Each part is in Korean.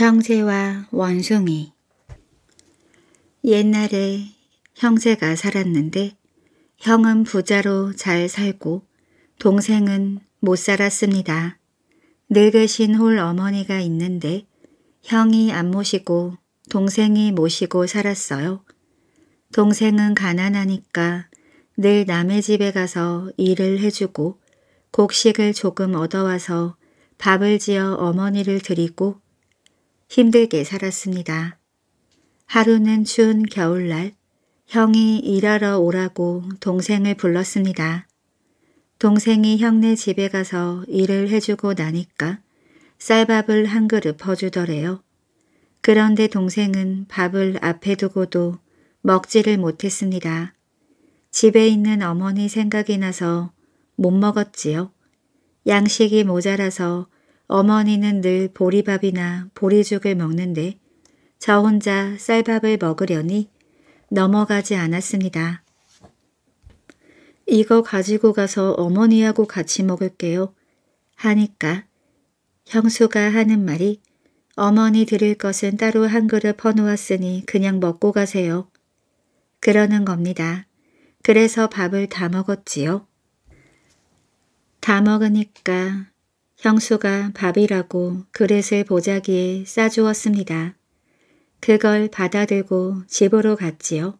형제와 원숭이 옛날에 형제가 살았는데 형은 부자로 잘 살고 동생은 못 살았습니다. 늙으신 홀 어머니가 있는데 형이 안 모시고 동생이 모시고 살았어요. 동생은 가난하니까 늘 남의 집에 가서 일을 해주고 곡식을 조금 얻어와서 밥을 지어 어머니를 드리고 힘들게 살았습니다. 하루는 추운 겨울날 형이 일하러 오라고 동생을 불렀습니다. 동생이 형네 집에 가서 일을 해주고 나니까 쌀밥을 한 그릇 퍼주더래요. 그런데 동생은 밥을 앞에 두고도 먹지를 못했습니다. 집에 있는 어머니 생각이 나서 못 먹었지요. 양식이 모자라서 어머니는 늘 보리밥이나 보리죽을 먹는데 저 혼자 쌀밥을 먹으려니 넘어가지 않았습니다. 이거 가지고 가서 어머니하고 같이 먹을게요. 하니까 형수가 하는 말이 어머니 드릴 것은 따로 한 그릇 퍼놓았으니 그냥 먹고 가세요. 그러는 겁니다. 그래서 밥을 다 먹었지요. 다 먹으니까 형수가 밥이라고 그릇을 보자기에 싸주었습니다. 그걸 받아들고 집으로 갔지요.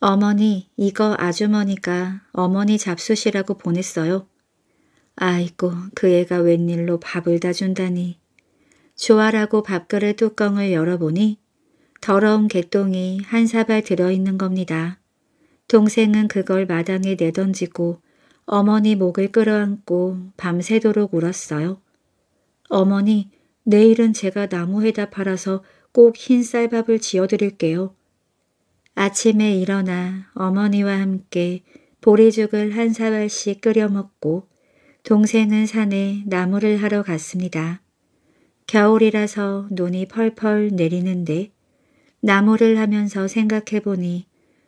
어머니, 이거 아주머니가 어머니 잡수시라고 보냈어요. 아이고, 그 애가 웬일로 밥을 다 준다니. 좋아라고 밥그릇 뚜껑을 열어보니 더러운 개똥이 한 사발 들어있는 겁니다. 동생은 그걸 마당에 내던지고 어머니 목을 끌어안고 밤새도록 울었어요. 어머니, 내일은 제가 나무에다 팔아서 꼭 흰쌀밥을 지어드릴게요. 아침에 일어나 어머니와 함께 보리죽을 한 사발씩 끓여 먹고 동생은 산에 나무를 하러 갔습니다. 겨울이라서 눈이 펄펄 내리는데 나무를 하면서 생각해보니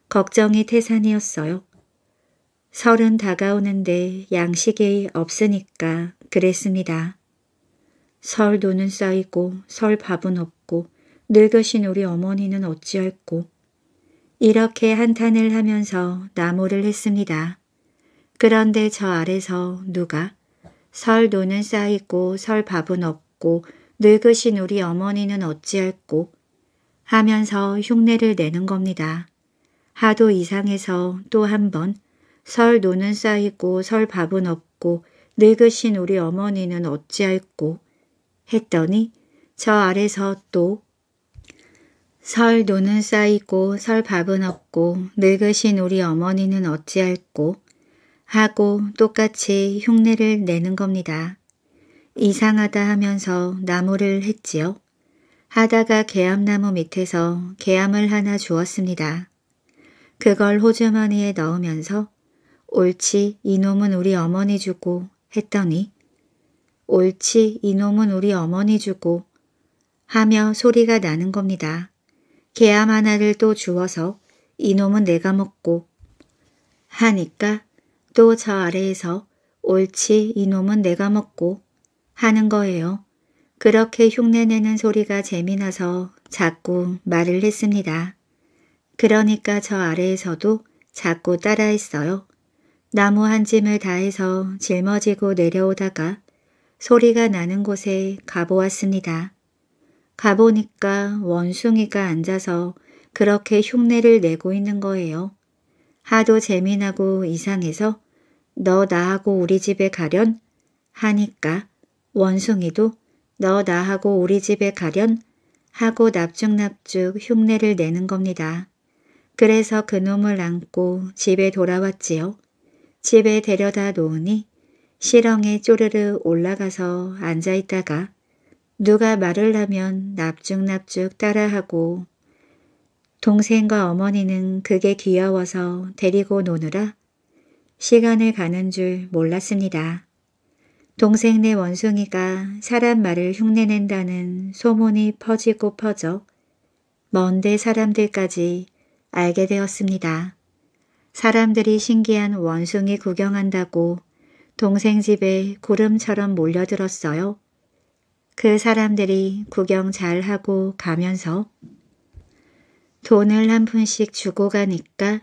걱정이 태산이었어요. 설은 다가오는데 양식이 없으니까 그랬습니다. 설 돈은 쌓이고 설 밥은 없고 늙으신 우리 어머니는 어찌할꼬. 이렇게 한탄을 하면서 나무를 했습니다. 그런데 저 아래서 누가 설 돈은 쌓이고 설 밥은 없고 늙으신 우리 어머니는 어찌할꼬 하면서 흉내를 내는 겁니다. 하도 이상해서 또한번 설 노는 쌓이고 설 밥은 없고 늙으신 우리 어머니는 어찌할꼬 했더니 저 아래서 또설 노는 쌓이고 설 밥은 없고 늙으신 우리 어머니는 어찌할꼬 하고 똑같이 흉내를 내는 겁니다. 이상하다 하면서 나무를 했지요. 하다가 개암나무 밑에서 개암을 하나 주었습니다. 그걸 호주머니에 넣으면서 옳지 이놈은 우리 어머니 주고 했더니 옳지 이놈은 우리 어머니 주고 하며 소리가 나는 겁니다. 개암 하나를 또 주워서 이놈은 내가 먹고 하니까 또 저 아래에서 옳지 이놈은 내가 먹고 하는 거예요. 그렇게 흉내내는 소리가 재미나서 자꾸 말을 했습니다. 그러니까 저 아래에서도 자꾸 따라했어요. 나무 한 짐을 다해서 짊어지고 내려오다가 소리가 나는 곳에 가보았습니다. 가보니까 원숭이가 앉아서 그렇게 흉내를 내고 있는 거예요. 하도 재미나고 이상해서 너 나하고 우리 집에 가련 하니까 원숭이도 너 나하고 우리 집에 가련 하고 납죽납죽 흉내를 내는 겁니다. 그래서 그놈을 안고 집에 돌아왔지요. 집에 데려다 놓으니 실렁에 쪼르르 올라가서 앉아있다가 누가 말을 하면 납죽납죽 따라하고 동생과 어머니는 그게 귀여워서 데리고 노느라 시간을 가는 줄 몰랐습니다. 동생네 원숭이가 사람 말을 흉내낸다는 소문이 퍼지고 퍼져 먼데 사람들까지 알게 되었습니다. 사람들이 신기한 원숭이 구경한다고 동생 집에 구름처럼 몰려들었어요. 그 사람들이 구경 잘하고 가면서 돈을 한 푼씩 주고 가니까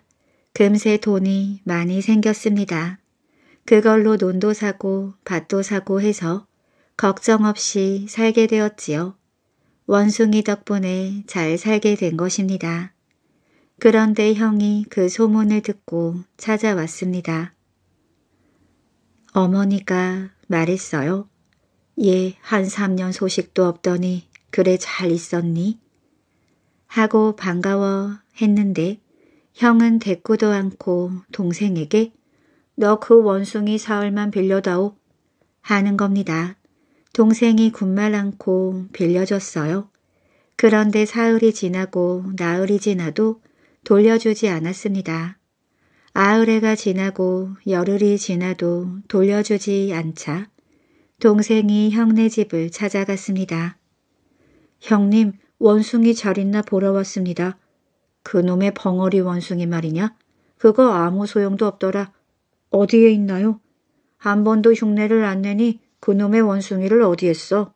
금세 돈이 많이 생겼습니다. 그걸로 논도 사고 밭도 사고 해서 걱정 없이 살게 되었지요. 원숭이 덕분에 잘 살게 된 것입니다. 그런데 형이 그 소문을 듣고 찾아왔습니다. 어머니가 말했어요. 예, 한 3년 소식도 없더니 그래 잘 있었니? 하고 반가워 했는데 형은 대꾸도 않고 동생에게 너 그 원숭이 사흘만 빌려다오 하는 겁니다. 동생이 군말 않고 빌려줬어요. 그런데 사흘이 지나고 나흘이 지나도 돌려주지 않았습니다. 아흘레가 지나고 열흘이 지나도 돌려주지 않자 동생이 형네 집을 찾아갔습니다. 형님, 원숭이 잘 있나 보러 왔습니다. 그놈의 벙어리 원숭이 말이냐? 그거 아무 소용도 없더라. 어디에 있나요? 한 번도 흉내를 안 내니 그놈의 원숭이를 어디에 써?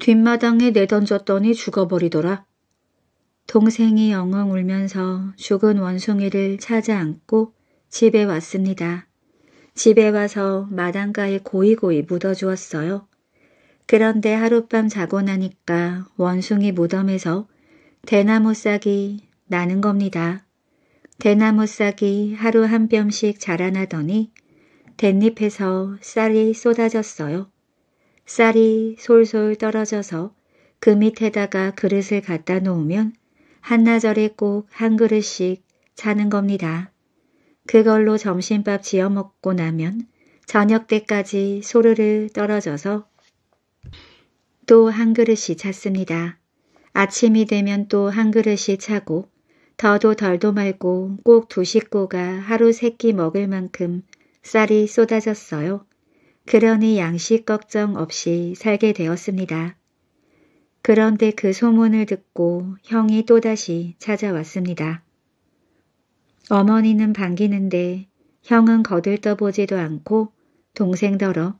뒷마당에 내던졌더니 죽어버리더라. 동생이 엉엉 울면서 죽은 원숭이를 찾아 안고 집에 왔습니다. 집에 와서 마당가에 고이고이 묻어주었어요. 그런데 하룻밤 자고 나니까 원숭이 무덤에서 대나무 싹이 나는 겁니다. 대나무 싹이 하루 한 뼘씩 자라나더니 댄잎에서 쌀이 쏟아졌어요. 쌀이 솔솔 떨어져서 그 밑에다가 그릇을 갖다 놓으면 한나절에 꼭 한 그릇씩 사는 겁니다. 그걸로 점심밥 지어 먹고 나면 저녁 때까지 소르르 떨어져서 또 한 그릇씩 찼습니다. 아침이 되면 또 한 그릇씩 차고 더도 덜도 말고 꼭 두 식구가 하루 세 끼 먹을 만큼 쌀이 쏟아졌어요. 그러니 양식 걱정 없이 살게 되었습니다. 그런데 그 소문을 듣고 형이 또다시 찾아왔습니다. 어머니는 반기는데 형은 거들떠보지도 않고 동생더러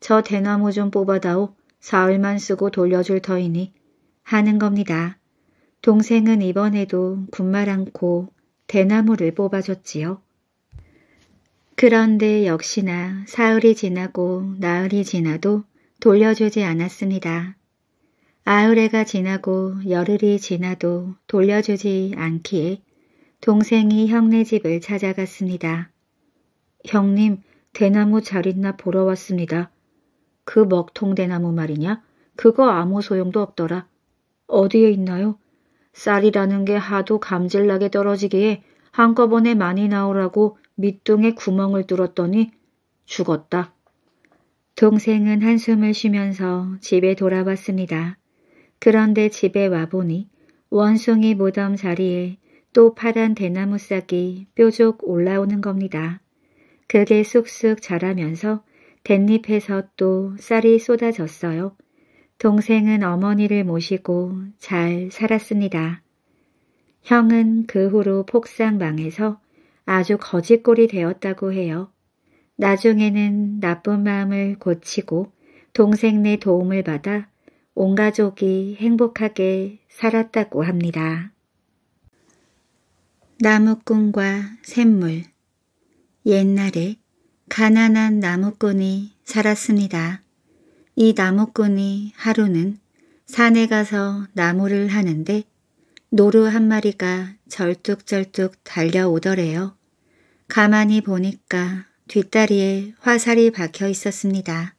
저 대나무 좀 뽑아다오 사흘만 쓰고 돌려줄 터이니 하는 겁니다. 동생은 이번에도 군말 않고 대나무를 뽑아줬지요. 그런데 역시나 사흘이 지나고 나흘이 지나도 돌려주지 않았습니다. 아우레가 지나고 열흘이 지나도 돌려주지 않기에 동생이 형네 집을 찾아갔습니다. 형님, 대나무 잘 있나 보러 왔습니다. 그 먹통 대나무 말이냐? 그거 아무 소용도 없더라. 어디에 있나요? 쌀이라는 게 하도 감질나게 떨어지기에 한꺼번에 많이 나오라고 밑둥에 구멍을 뚫었더니 죽었다. 동생은 한숨을 쉬면서 집에 돌아왔습니다. 그런데 집에 와보니 원숭이 무덤 자리에 또 파란 대나무 싹이 뾰족 올라오는 겁니다. 그게 쑥쑥 자라면서 댄잎에서 또 쌀이 쏟아졌어요. 동생은 어머니를 모시고 잘 살았습니다. 형은 그 후로 폭삭망해서 아주 거지꼴이 되었다고 해요. 나중에는 나쁜 마음을 고치고 동생네 도움을 받아 온 가족이 행복하게 살았다고 합니다. 나무꾼과 샘물 옛날에 가난한 나무꾼이 살았습니다. 이 나무꾼이 하루는 산에 가서 나무를 하는데 노루 한 마리가 절뚝절뚝 달려오더래요. 가만히 보니까 뒷다리에 화살이 박혀 있었습니다.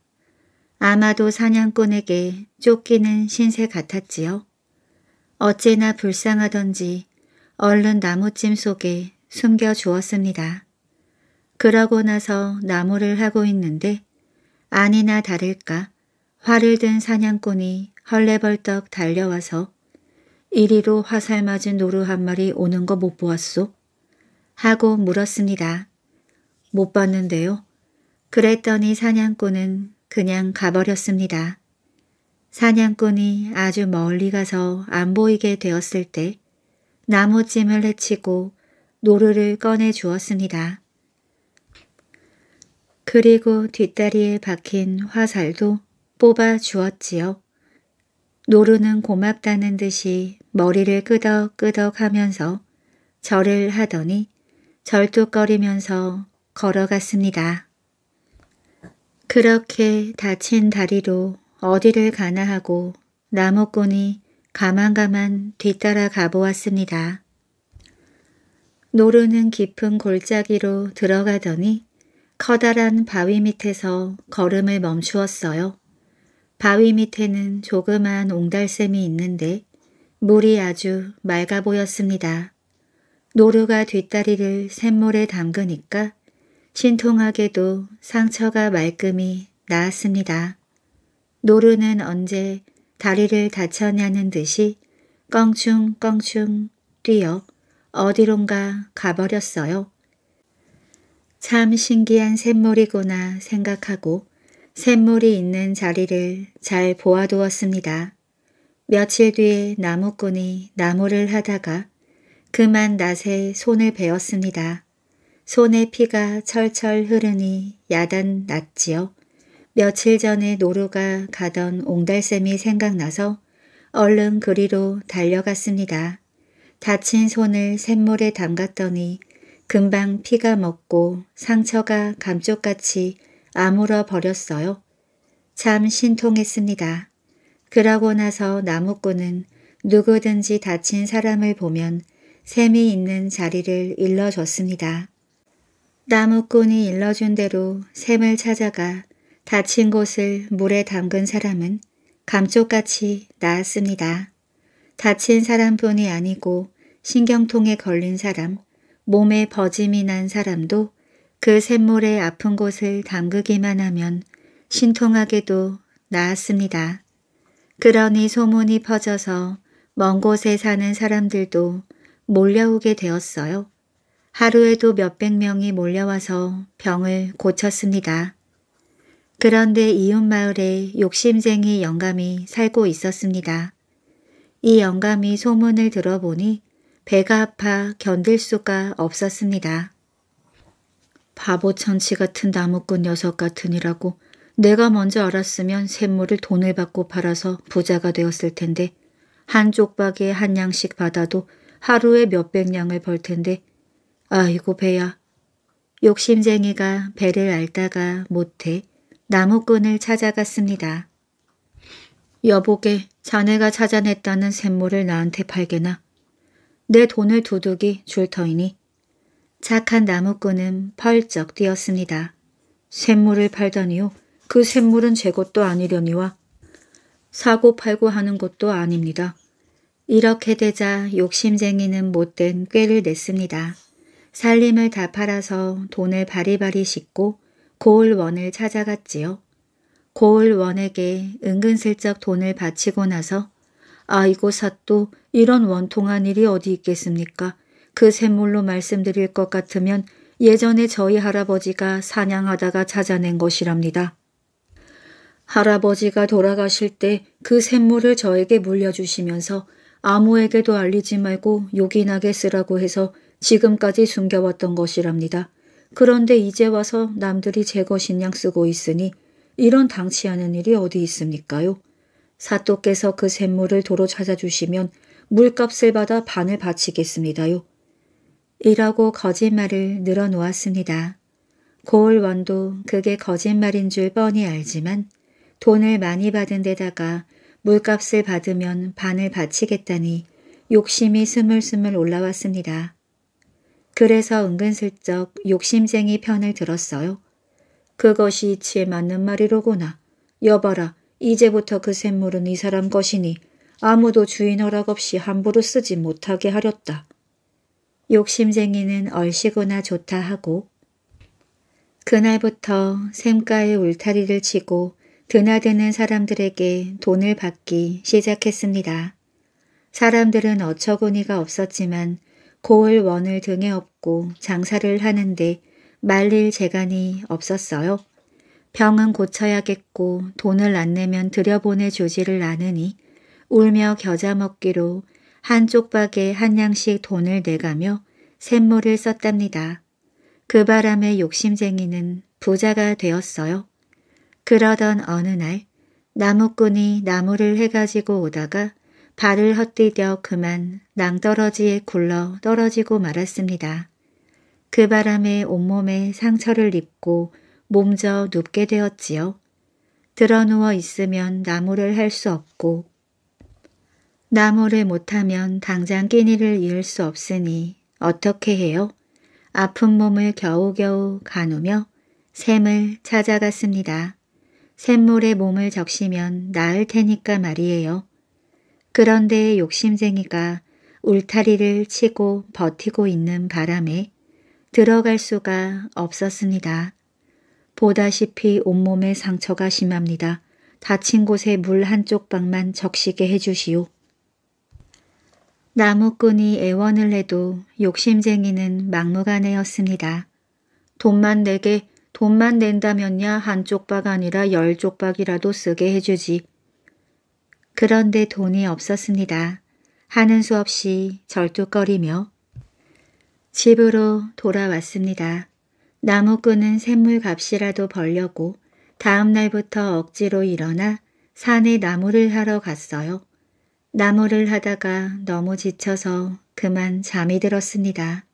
아마도 사냥꾼에게 쫓기는 신세 같았지요. 어찌나 불쌍하던지 얼른 나무찜 속에 숨겨 주었습니다. 그러고 나서 나무를 하고 있는데 아니나 다를까 화를 든 사냥꾼이 헐레벌떡 달려와서 이리로 화살 맞은 노루 한 마리 오는 거 못 보았소? 하고 물었습니다. 못 봤는데요. 그랬더니 사냥꾼은 그냥 가버렸습니다. 사냥꾼이 아주 멀리 가서 안 보이게 되었을 때 나무찜을 해치고 노루를 꺼내 주었습니다. 그리고 뒷다리에 박힌 화살도 뽑아 주었지요. 노루는 고맙다는 듯이 머리를 끄덕끄덕 하면서 절을 하더니 절뚝거리면서 걸어갔습니다. 그렇게 다친 다리로 어디를 가나 하고 나무꾼이 가만가만 뒤따라 가보았습니다. 노루는 깊은 골짜기로 들어가더니 커다란 바위 밑에서 걸음을 멈추었어요. 바위 밑에는 조그만 옹달샘이 있는데 물이 아주 맑아 보였습니다. 노루가 뒷다리를 샘물에 담그니까 신통하게도 상처가 말끔히 나았습니다. 노루는 언제 다리를 다쳤냐는 듯이 껑충껑충 뛰어 어디론가 가버렸어요. 참 신기한 샘물이구나 생각하고 샘물이 있는 자리를 잘 보아두었습니다. 며칠 뒤에 나무꾼이 나무를 하다가 그만 낫에 손을 베었습니다. 손에 피가 철철 흐르니 야단 났지요. 며칠 전에 노루가 가던 옹달샘이 생각나서 얼른 그리로 달려갔습니다. 다친 손을 샘물에 담갔더니 금방 피가 먹고 상처가 감쪽같이 아물어 버렸어요. 참 신통했습니다. 그러고 나서 나무꾼은 누구든지 다친 사람을 보면 샘이 있는 자리를 일러줬습니다. 나무꾼이 일러준 대로 샘을 찾아가 다친 곳을 물에 담근 사람은 감쪽같이 나았습니다. 다친 사람뿐이 아니고 신경통에 걸린 사람, 몸에 버짐이 난 사람도 그 샘물에 아픈 곳을 담그기만 하면 신통하게도 나았습니다. 그러니 소문이 퍼져서 먼 곳에 사는 사람들도 몰려오게 되었어요. 하루에도 몇백 명이 몰려와서 병을 고쳤습니다. 그런데 이웃마을에 욕심쟁이 영감이 살고 있었습니다. 이 영감이 소문을 들어보니 배가 아파 견딜 수가 없었습니다. 바보 천치 같은 나무꾼 녀석 같으니라고 내가 먼저 알았으면 샘물을 돈을 받고 팔아서 부자가 되었을 텐데 한 쪽박에 한 양씩 받아도 하루에 몇백 양을 벌 텐데 아이고 배야. 욕심쟁이가 배를 앓다가 못해 나무꾼을 찾아갔습니다. 여보게 자네가 찾아냈다는 샘물을 나한테 팔게나. 내 돈을 두둑이 줄 터이니. 착한 나무꾼은 펄쩍 뛰었습니다. 샘물을 팔다니요. 그 샘물은 제 것도 아니려니와 사고 팔고 하는 것도 아닙니다. 이렇게 되자 욕심쟁이는 못된 꾀를 냈습니다. 살림을 다 팔아서 돈을 바리바리 씻고 고을원을 찾아갔지요. 고을원에게 은근슬쩍 돈을 바치고 나서 아이고 사또 이런 원통한 일이 어디 있겠습니까? 그 샘물로 말씀드릴 것 같으면 예전에 저희 할아버지가 사냥하다가 찾아낸 것이랍니다. 할아버지가 돌아가실 때 그 샘물을 저에게 물려주시면서 아무에게도 알리지 말고 요긴하게 쓰라고 해서 지금까지 숨겨왔던 것이랍니다. 그런데 이제 와서 남들이 제 것인양 쓰고 있으니 이런 당치 하는 일이 어디 있습니까요? 사또께서 그 샘물을 도로 찾아주시면 물값을 받아 반을 바치겠습니다요. 이라고 거짓말을 늘어놓았습니다. 고을원도 그게 거짓말인 줄 뻔히 알지만 돈을 많이 받은 데다가 물값을 받으면 반을 바치겠다니 욕심이 스물스물 올라왔습니다. 그래서 은근슬쩍 욕심쟁이 편을 들었어요. 그것이 이치에 맞는 말이로구나. 여봐라, 이제부터 그 샘물은 이 사람 것이니 아무도 주인 허락 없이 함부로 쓰지 못하게 하렸다. 욕심쟁이는 얼씨구나 좋다 하고 그날부터 샘가에 울타리를 치고 드나드는 사람들에게 돈을 받기 시작했습니다. 사람들은 어처구니가 없었지만 고을 원을 등에 업고 장사를 하는데 말릴 재간이 없었어요. 병은 고쳐야겠고 돈을 안 내면 들여보내 주지를 않으니 울며 겨자 먹기로 한 쪽박에 한 양씩 돈을 내가며 샘물을 썼답니다. 그 바람에 욕심쟁이는 부자가 되었어요. 그러던 어느 날 나무꾼이 나무를 해가지고 오다가 발을 헛디뎌 그만 낭떠러지에 굴러 떨어지고 말았습니다. 그 바람에 온몸에 상처를 입고 몸져 눕게 되었지요. 드러 누워 있으면 나무를 할 수 없고 나무를 못하면 당장 끼니를 이을 수 없으니 어떻게 해요? 아픈 몸을 겨우겨우 가누며 샘을 찾아갔습니다. 샘물에 몸을 적시면 나을 테니까 말이에요. 그런데 욕심쟁이가 울타리를 치고 버티고 있는 바람에 들어갈 수가 없었습니다. 보다시피 온몸에 상처가 심합니다. 다친 곳에 물 한쪽 방만 적시게 해주시오. 나무꾼이 애원을 해도 욕심쟁이는 막무가내였습니다. 돈만 내게 돈만 낸다면야 한쪽 박 아니라 열 쪽박이라도 쓰게 해주지. 그런데 돈이 없었습니다. 하는 수 없이 절뚝거리며 집으로 돌아왔습니다. 나무꾼은 샘물값이라도 벌려고 다음 날부터 억지로 일어나 산에 나무를 하러 갔어요. 나무를 하다가 너무 지쳐서 그만 잠이 들었습니다.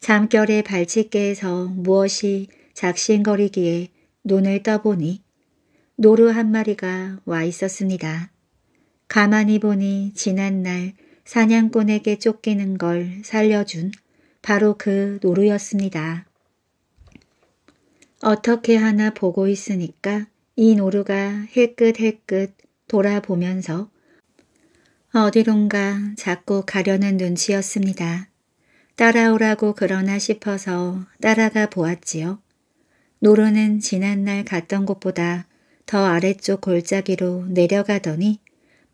잠결에 발치께에서 무엇이 작신거리기에 눈을 떠보니 노루 한 마리가 와 있었습니다. 가만히 보니 지난 날 사냥꾼에게 쫓기는 걸 살려준 바로 그 노루였습니다. 어떻게 하나 보고 있으니까 이 노루가 힐끗힐끗 돌아보면서 어디론가 자꾸 가려는 눈치였습니다. 따라오라고 그러나 싶어서 따라가 보았지요. 노루는 지난날 갔던 곳보다 더 아래쪽 골짜기로 내려가더니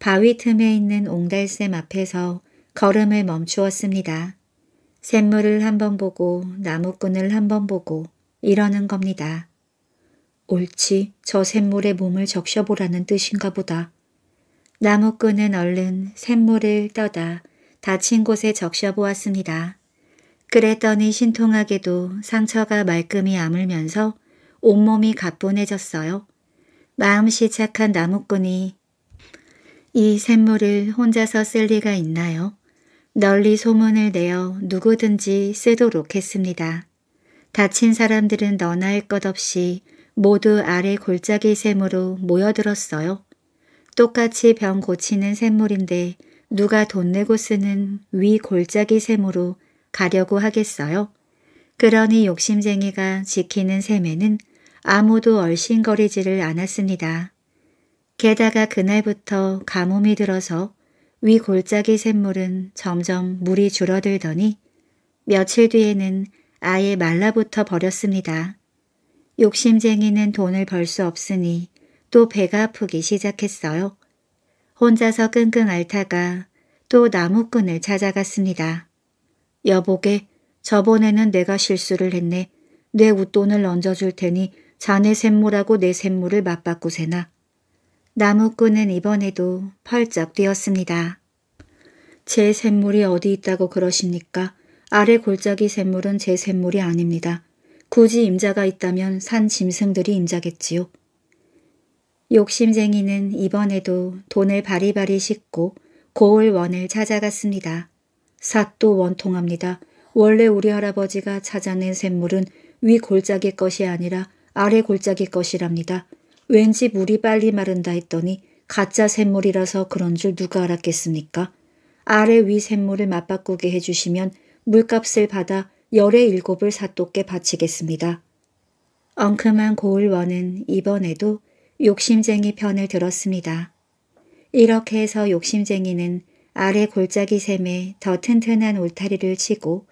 바위 틈에 있는 옹달샘 앞에서 걸음을 멈추었습니다. 샘물을 한번 보고 나무꾼을 한번 보고 이러는 겁니다. 옳지 저 샘물에 몸을 적셔보라는 뜻인가 보다. 나무꾼은 얼른 샘물을 떠다 다친 곳에 적셔보았습니다. 그랬더니 신통하게도 상처가 말끔히 아물면서 온몸이 가뿐해졌어요. 마음씨 착한 나무꾼이 이 샘물을 혼자서 쓸 리가 있나요? 널리 소문을 내어 누구든지 쓰도록 했습니다. 다친 사람들은 너나 할 것 없이 모두 아래 골짜기 샘으로 모여들었어요. 똑같이 병 고치는 샘물인데 누가 돈 내고 쓰는 위 골짜기 샘으로 가려고 하겠어요? 그러니 욕심쟁이가 지키는 샘에는 아무도 얼씬거리지를 않았습니다. 게다가 그날부터 가뭄이 들어서 위 골짜기 샘물은 점점 물이 줄어들더니 며칠 뒤에는 아예 말라붙어 버렸습니다. 욕심쟁이는 돈을 벌 수 없으니 또 배가 아프기 시작했어요. 혼자서 끙끙 앓다가 또 나무꾼을 찾아갔습니다. 여보게, 저번에는 내가 실수를 했네. 내 웃돈을 얹어줄 테니 자네 샘물하고 내 샘물을 맞바꾸세나. 나무꾼은 이번에도 펄쩍 뛰었습니다. 제 샘물이 어디 있다고 그러십니까? 아래 골짜기 샘물은 제 샘물이 아닙니다. 굳이 임자가 있다면 산 짐승들이 임자겠지요. 욕심쟁이는 이번에도 돈을 바리바리 씻고 고을원을 찾아갔습니다. 삿도 원통합니다. 원래 우리 할아버지가 찾아낸 샘물은 위 골짜기 것이 아니라 아래 골짜기 것이랍니다. 왠지 물이 빨리 마른다 했더니 가짜 샘물이라서 그런 줄 누가 알았겠습니까? 아래 위 샘물을 맞바꾸게 해주시면 물값을 받아 열의 일곱을 사또께 바치겠습니다. 엉큼한 고을원은 이번에도 욕심쟁이 편을 들었습니다. 이렇게 해서 욕심쟁이는 아래 골짜기 샘에 더 튼튼한 울타리를 치고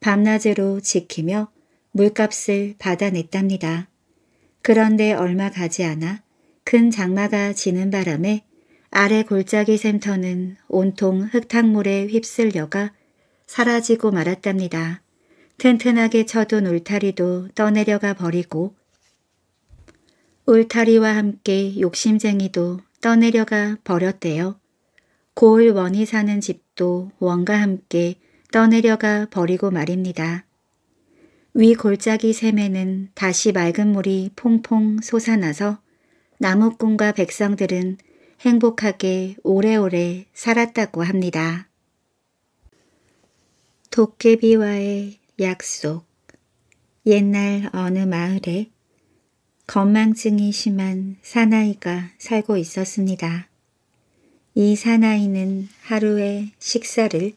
밤낮으로 지키며 물값을 받아냈답니다. 그런데 얼마 가지 않아 큰 장마가 지는 바람에 아래 골짜기 샘터는 온통 흙탕물에 휩쓸려가 사라지고 말았답니다. 튼튼하게 쳐둔 울타리도 떠내려가 버리고 울타리와 함께 욕심쟁이도 떠내려가 버렸대요. 고을 원이 사는 집도 원과 함께 떠내려가 버리고 말입니다. 위 골짜기 샘에는 다시 맑은 물이 퐁퐁 솟아나서 나무꾼과 백성들은 행복하게 오래오래 살았다고 합니다. 도깨비와의 약속 옛날 어느 마을에 건망증이 심한 사나이가 살고 있었습니다. 이 사나이는 하루에 식사를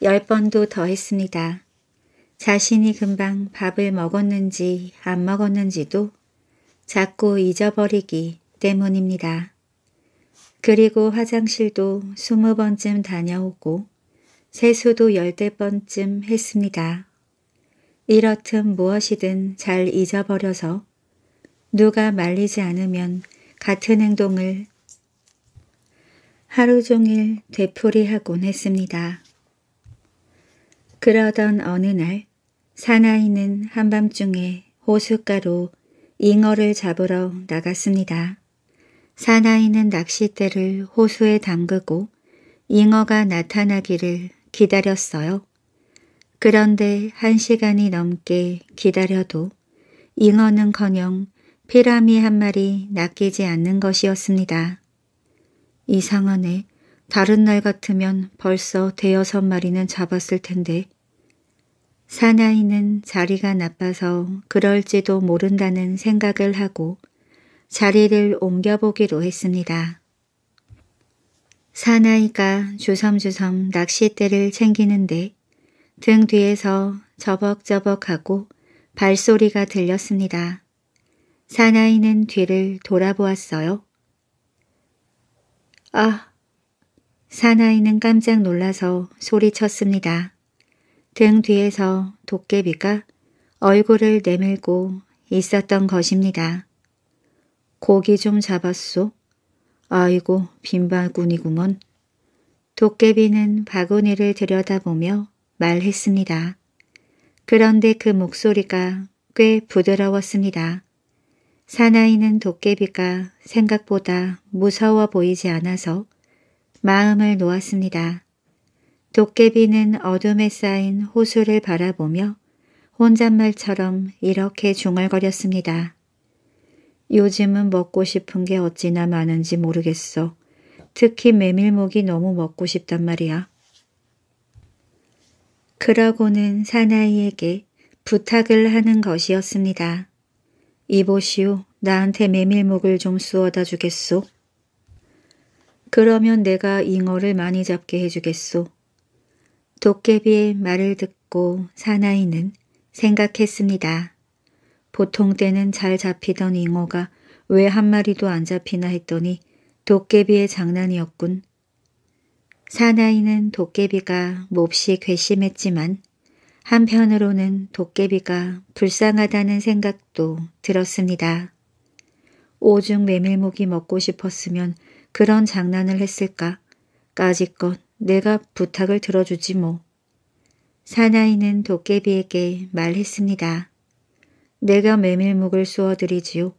열 번도 더 했습니다. 자신이 금방 밥을 먹었는지 안 먹었는지도 자꾸 잊어버리기 때문입니다. 그리고 화장실도 스무 번쯤 다녀오고 세수도 열대 번쯤 했습니다. 이렇듯 무엇이든 잘 잊어버려서 누가 말리지 않으면 같은 행동을 하루 종일 되풀이하곤 했습니다. 그러던 어느 날 사나이는 한밤중에 호숫가로 잉어를 잡으러 나갔습니다. 사나이는 낚싯대를 호수에 담그고 잉어가 나타나기를 기다렸어요. 그런데 한 시간이 넘게 기다려도 잉어는커녕 피라미 한 마리 낚이지 않는 것이었습니다. 이상하네. 다른 날 같으면 벌써 대여섯 마리는 잡았을 텐데 사나이는 자리가 나빠서 그럴지도 모른다는 생각을 하고 자리를 옮겨보기로 했습니다. 사나이가 주섬주섬 낚싯대를 챙기는데 등 뒤에서 저벅저벅하고 발소리가 들렸습니다. 사나이는 뒤를 돌아보았어요. 아! 사나이는 깜짝 놀라서 소리쳤습니다. 등 뒤에서 도깨비가 얼굴을 내밀고 있었던 것입니다. 고기 좀 잡았소? 아이고 빈바구니구먼. 도깨비는 바구니를 들여다보며 말했습니다. 그런데 그 목소리가 꽤 부드러웠습니다. 사나이는 도깨비가 생각보다 무서워 보이지 않아서 마음을 놓았습니다. 도깨비는 어둠에 쌓인 호수를 바라보며 혼잣말처럼 이렇게 중얼거렸습니다. 요즘은 먹고 싶은 게 어찌나 많은지 모르겠어. 특히 메밀목이 너무 먹고 싶단 말이야. 그러고는 사나이에게 부탁을 하는 것이었습니다. 이보시오, 나한테 메밀목을 좀 쑤어다 주겠소? 그러면 내가 잉어를 많이 잡게 해주겠소. 도깨비의 말을 듣고 사나이는 생각했습니다. 보통 때는 잘 잡히던 잉어가 왜 한 마리도 안 잡히나 했더니 도깨비의 장난이었군. 사나이는 도깨비가 몹시 괘씸했지만 한편으로는 도깨비가 불쌍하다는 생각도 들었습니다. 오죽 메밀목이 먹고 싶었으면 그런 장난을 했을까? 까짓것 내가 부탁을 들어주지 뭐. 사나이는 도깨비에게 말했습니다. 내가 메밀묵을 쏘어드리지요.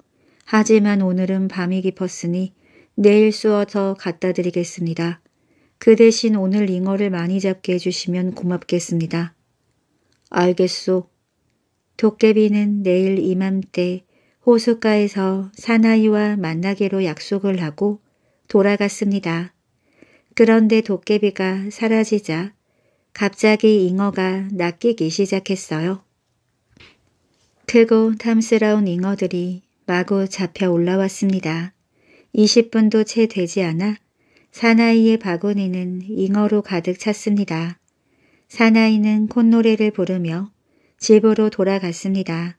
하지만 오늘은 밤이 깊었으니 내일 쏘어서 갖다 드리겠습니다. 그 대신 오늘 잉어를 많이 잡게 해주시면 고맙겠습니다. 알겠소. 도깨비는 내일 이맘때 호숫가에서 사나이와 만나기로 약속을 하고 돌아갔습니다. 그런데 도깨비가 사라지자 갑자기 잉어가 낚이기 시작했어요. 크고 탐스러운 잉어들이 마구 잡혀 올라왔습니다. 20분도 채 되지 않아 사나이의 바구니는 잉어로 가득 찼습니다. 사나이는 콧노래를 부르며 집으로 돌아갔습니다.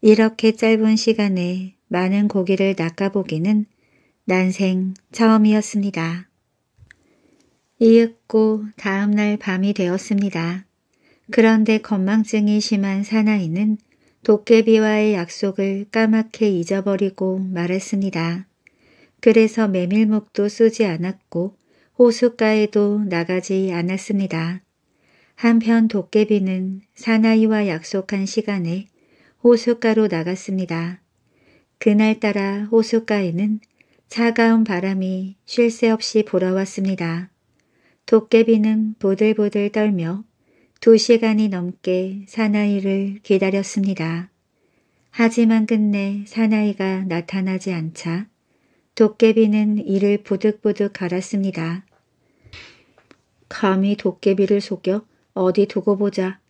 이렇게 짧은 시간에 많은 고기를 낚아보기는 난생 처음이었습니다. 이윽고 다음날 밤이 되었습니다. 그런데 건망증이 심한 사나이는 도깨비와의 약속을 까맣게 잊어버리고 말했습니다 그래서 메밀목도 쓰지 않았고 호숫가에도 나가지 않았습니다. 한편 도깨비는 사나이와 약속한 시간에 호숫가로 나갔습니다. 그날따라 호숫가에는 차가운 바람이 쉴 새 없이 불어왔습니다. 도깨비는 보들보들 떨며 두 시간이 넘게 사나이를 기다렸습니다. 하지만 끝내 사나이가 나타나지 않자 도깨비는 이를 보득보득 갈았습니다. 감히 도깨비를 속여 어디 두고 보자.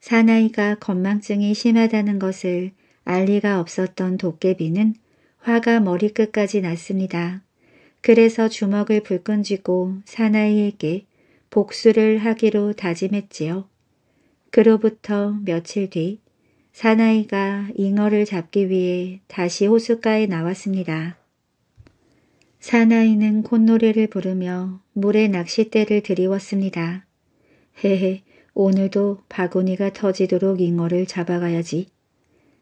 사나이가 건망증이 심하다는 것을 알 리가 없었던 도깨비는 화가 머리끝까지 났습니다. 그래서 주먹을 불끈쥐고 사나이에게 복수를 하기로 다짐했지요. 그로부터 며칠 뒤 사나이가 잉어를 잡기 위해 다시 호숫가에 나왔습니다. 사나이는 콧노래를 부르며 물에 낚싯대를 들이웠습니다. 헤헤, 오늘도 바구니가 터지도록 잉어를 잡아가야지.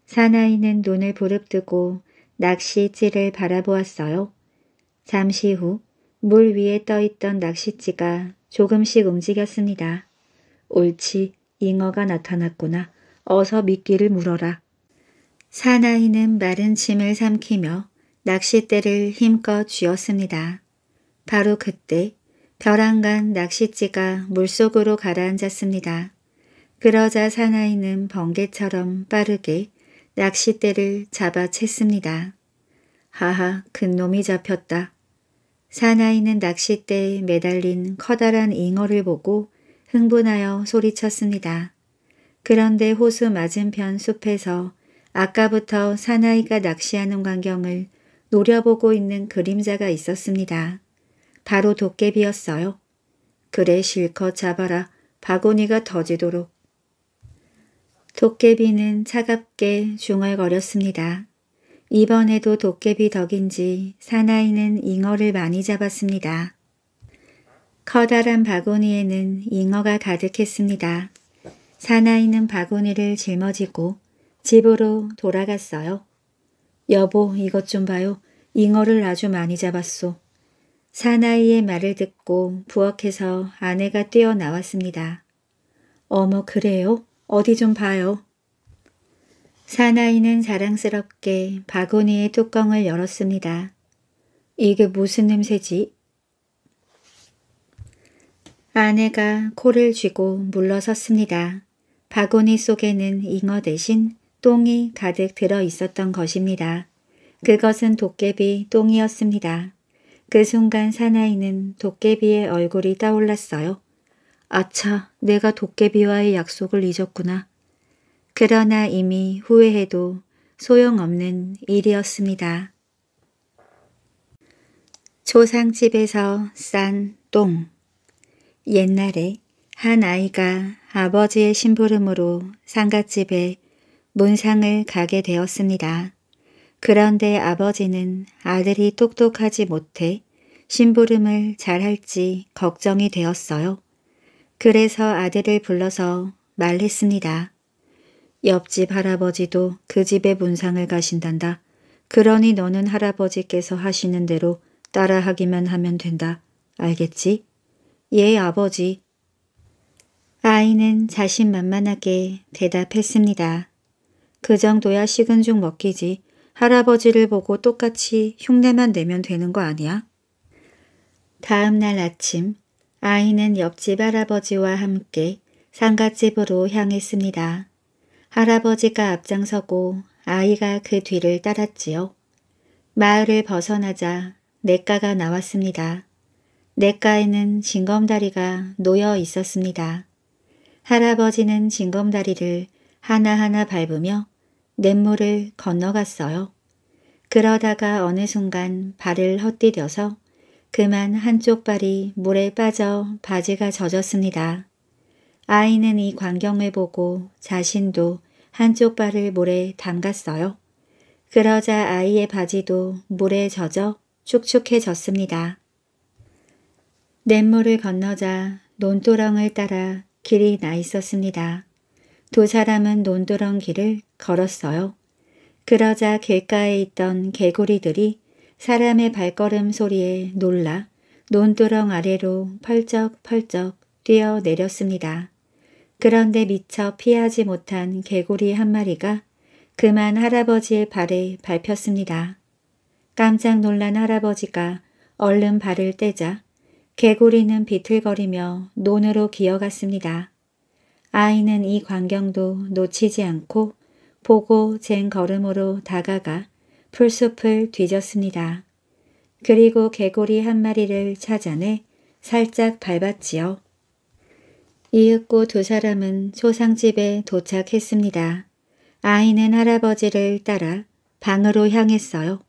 사나이는 눈을 부릅뜨고 낚시질를 바라보았어요. 잠시 후 물 위에 떠있던 낚싯지가 조금씩 움직였습니다. 옳지, 잉어가 나타났구나. 어서 미끼를 물어라. 사나이는 마른 침을 삼키며 낚싯대를 힘껏 쥐었습니다. 바로 그때 벼랑간 낚싯지가 물속으로 가라앉았습니다. 그러자 사나이는 번개처럼 빠르게 낚싯대를 잡아챘습니다. 하하, 큰놈이 잡혔다. 사나이는 낚싯대에 매달린 커다란 잉어를 보고 흥분하여 소리쳤습니다. 그런데 호수 맞은편 숲에서 아까부터 사나이가 낚시하는 광경을 노려보고 있는 그림자가 있었습니다. 바로 도깨비였어요. 그래 실컷 잡아라. 바구니가 터지도록. 도깨비는 차갑게 중얼거렸습니다. 이번에도 도깨비 덕인지 사나이는 잉어를 많이 잡았습니다. 커다란 바구니에는 잉어가 가득했습니다. 사나이는 바구니를 짊어지고 집으로 돌아갔어요. 여보 이것 좀 봐요. 잉어를 아주 많이 잡았소. 사나이의 말을 듣고 부엌에서 아내가 뛰어나왔습니다. 어머 그래요? 어디 좀 봐요. 사나이는 자랑스럽게 바구니의 뚜껑을 열었습니다. 이게 무슨 냄새지? 아내가 코를 쥐고 물러섰습니다. 바구니 속에는 잉어 대신 똥이 가득 들어 있었던 것입니다. 그것은 도깨비 똥이었습니다. 그 순간 사나이는 도깨비의 얼굴이 떠올랐어요. 아차, 내가 도깨비와의 약속을 잊었구나. 그러나 이미 후회해도 소용없는 일이었습니다. 조상집에서 싼 똥. 옛날에 한 아이가 아버지의 심부름으로 상갓집에 문상을 가게 되었습니다. 그런데 아버지는 아들이 똑똑하지 못해 심부름을 잘할지 걱정이 되었어요. 그래서 아들을 불러서 말했습니다. 옆집 할아버지도 그 집의 문상을 가신단다. 그러니 너는 할아버지께서 하시는 대로 따라하기만 하면 된다. 알겠지? 예, 아버지. 아이는 자신만만하게 대답했습니다. 그 정도야 식은 죽 먹기지. 할아버지를 보고 똑같이 흉내만 내면 되는 거 아니야? 다음 날 아침 아이는 옆집 할아버지와 함께 상갓집으로 향했습니다. 할아버지가 앞장서고 아이가 그 뒤를 따랐지요. 마을을 벗어나자 냇가가 나왔습니다. 냇가에는 징검다리가 놓여 있었습니다. 할아버지는 징검다리를 하나하나 밟으며 냇물을 건너갔어요. 그러다가 어느 순간 발을 헛디뎌서 그만 한쪽 발이 물에 빠져 바지가 젖었습니다. 아이는 이 광경을 보고 자신도 한쪽 발을 물에 담갔어요. 그러자 아이의 바지도 물에 젖어 축축해졌습니다. 냇물을 건너자 논두렁을 따라 길이 나 있었습니다. 두 사람은 논두렁 길을 걸었어요. 그러자 길가에 있던 개구리들이 사람의 발걸음 소리에 놀라 논두렁 아래로 펄쩍펄쩍 뛰어내렸습니다. 그런데 미처 피하지 못한 개구리 한 마리가 그만 할아버지의 발에 밟혔습니다. 깜짝 놀란 할아버지가 얼른 발을 떼자 개구리는 비틀거리며 논으로 기어갔습니다. 아이는 이 광경도 놓치지 않고 보고 쟁 걸음으로 다가가 풀숲을 뒤졌습니다. 그리고 개구리 한 마리를 찾아내 살짝 밟았지요. 이윽고 두 사람은 소상집에 도착했습니다. 아이는 할아버지를 따라 방으로 향했어요.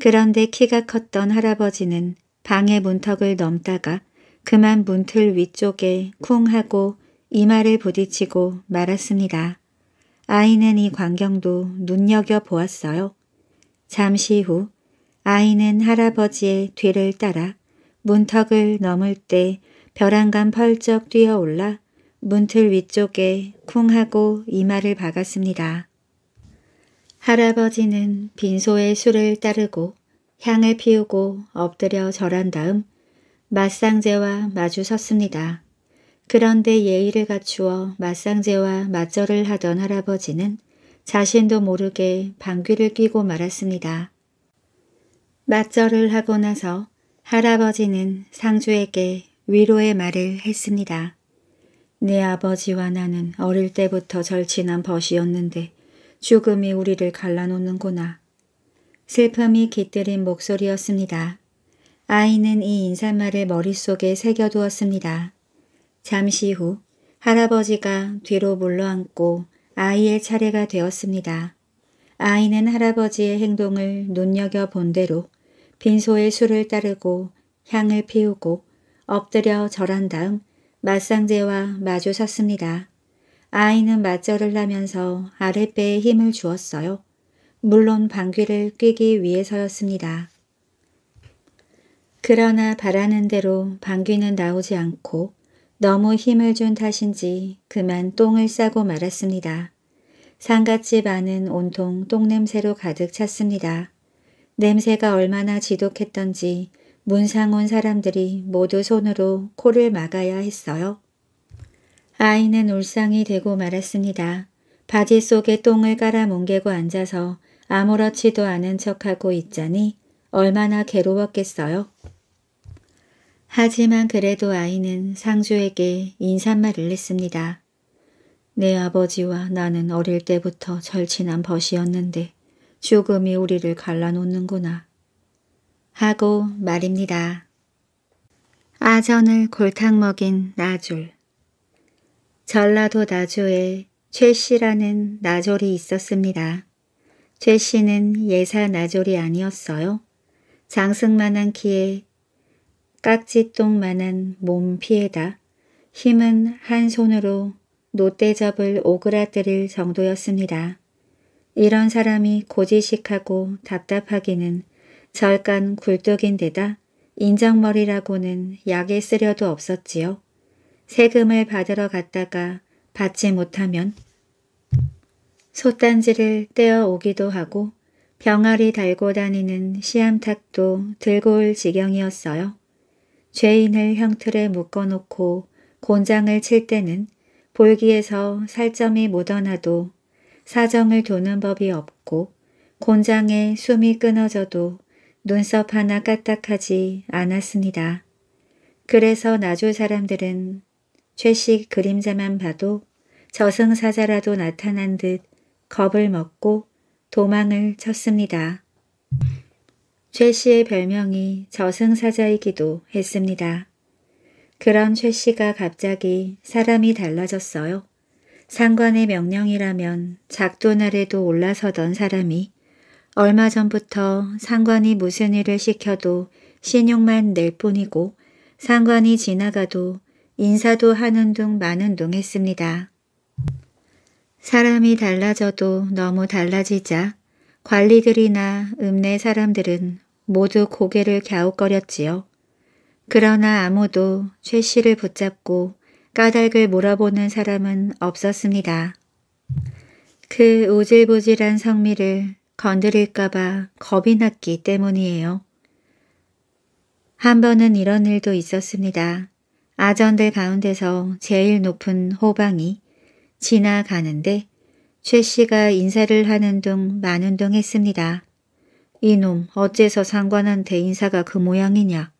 그런데 키가 컸던 할아버지는 방의 문턱을 넘다가 그만 문틀 위쪽에 쿵 하고 이마를 부딪히고 말았습니다. 아이는 이 광경도 눈여겨보았어요. 잠시 후 아이는 할아버지의 뒤를 따라 문턱을 넘을 때 벼랑간 펄쩍 뛰어올라 문틀 위쪽에 쿵하고 이마를 박았습니다. 할아버지는 빈소에 술을 따르고 향을 피우고 엎드려 절한 다음 맞상제와 마주 섰습니다. 그런데 예의를 갖추어 맞상제와 맞절을 하던 할아버지는 자신도 모르게 방귀를 뀌고 말았습니다. 맞절을 하고 나서 할아버지는 상주에게 위로의 말을 했습니다. 내 아버지와 나는 어릴 때부터 절친한 벗이었는데 죽음이 우리를 갈라놓는구나. 슬픔이 깃들인 목소리였습니다. 아이는 이 인사말을 머릿속에 새겨두었습니다. 잠시 후 할아버지가 뒤로 물러앉고 아이의 차례가 되었습니다. 아이는 할아버지의 행동을 눈여겨본 대로 빈소에 술을 따르고 향을 피우고 엎드려 절한 다음 맞상제와 마주 섰습니다. 아이는 맞절을 하면서 아랫배에 힘을 주었어요. 물론 방귀를 뀌기 위해서였습니다. 그러나 바라는 대로 방귀는 나오지 않고 너무 힘을 준 탓인지 그만 똥을 싸고 말았습니다. 상갓집 안은 온통 똥냄새로 가득 찼습니다. 냄새가 얼마나 지독했던지 문상온 사람들이 모두 손으로 코를 막아야 했어요. 아이는 울상이 되고 말았습니다. 바지 속에 똥을 깔아 뭉개고 앉아서 아무렇지도 않은 척하고 있자니 얼마나 괴로웠겠어요. 하지만 그래도 아이는 상주에게 인사말을 했습니다. 내 아버지와 나는 어릴 때부터 절친한 벗이었는데 죽음이 우리를 갈라놓는구나. 하고 말입니다. 아전을 골탕 먹인 나졸 전라도 나주에 최씨라는 나졸이 있었습니다. 최씨는 예사 나졸이 아니었어요. 장승만한 키에 깍지똥만한 몸 피에다 힘은 한 손으로 노대접을 오그라뜨릴 정도였습니다. 이런 사람이 고지식하고 답답하기는 절간 굴뚝인 데다 인장머리라고는 약에 쓰려도 없었지요. 세금을 받으러 갔다가 받지 못하면 솥단지를 떼어오기도 하고 병아리 달고 다니는 시암탉도 들고 올 지경이었어요. 죄인을 형틀에 묶어놓고 곤장을 칠 때는 볼기에서 살점이 묻어나도 사정을 도는 법이 없고 곤장에 숨이 끊어져도 눈썹 하나 까딱하지 않았습니다. 그래서 나주 사람들은 최식 그림자만 봐도 저승사자라도 나타난 듯 겁을 먹고 도망을 쳤습니다. 최씨의 별명이 저승사자이기도 했습니다. 그런 최씨가 갑자기 사람이 달라졌어요. 상관의 명령이라면 작도 날에도 올라서던 사람이 얼마 전부터 상관이 무슨 일을 시켜도 신용만 낼 뿐이고 상관이 지나가도 인사도 하는 둥 마는 둥 했습니다. 사람이 달라져도 너무 달라지자 관리들이나 읍내 사람들은 모두 고개를 갸웃거렸지요. 그러나 아무도 최 씨를 붙잡고 까닭을 몰아보는 사람은 없었습니다. 그 오질보질한 성미를 건드릴까봐 겁이 났기 때문이에요. 한 번은 이런 일도 있었습니다. 아전들 가운데서 제일 높은 호방이 지나가는데 최 씨가 인사를 하는 둥 마는 둥 했습니다. 이놈 어째서 상관한테 인사가 그 모양이냐.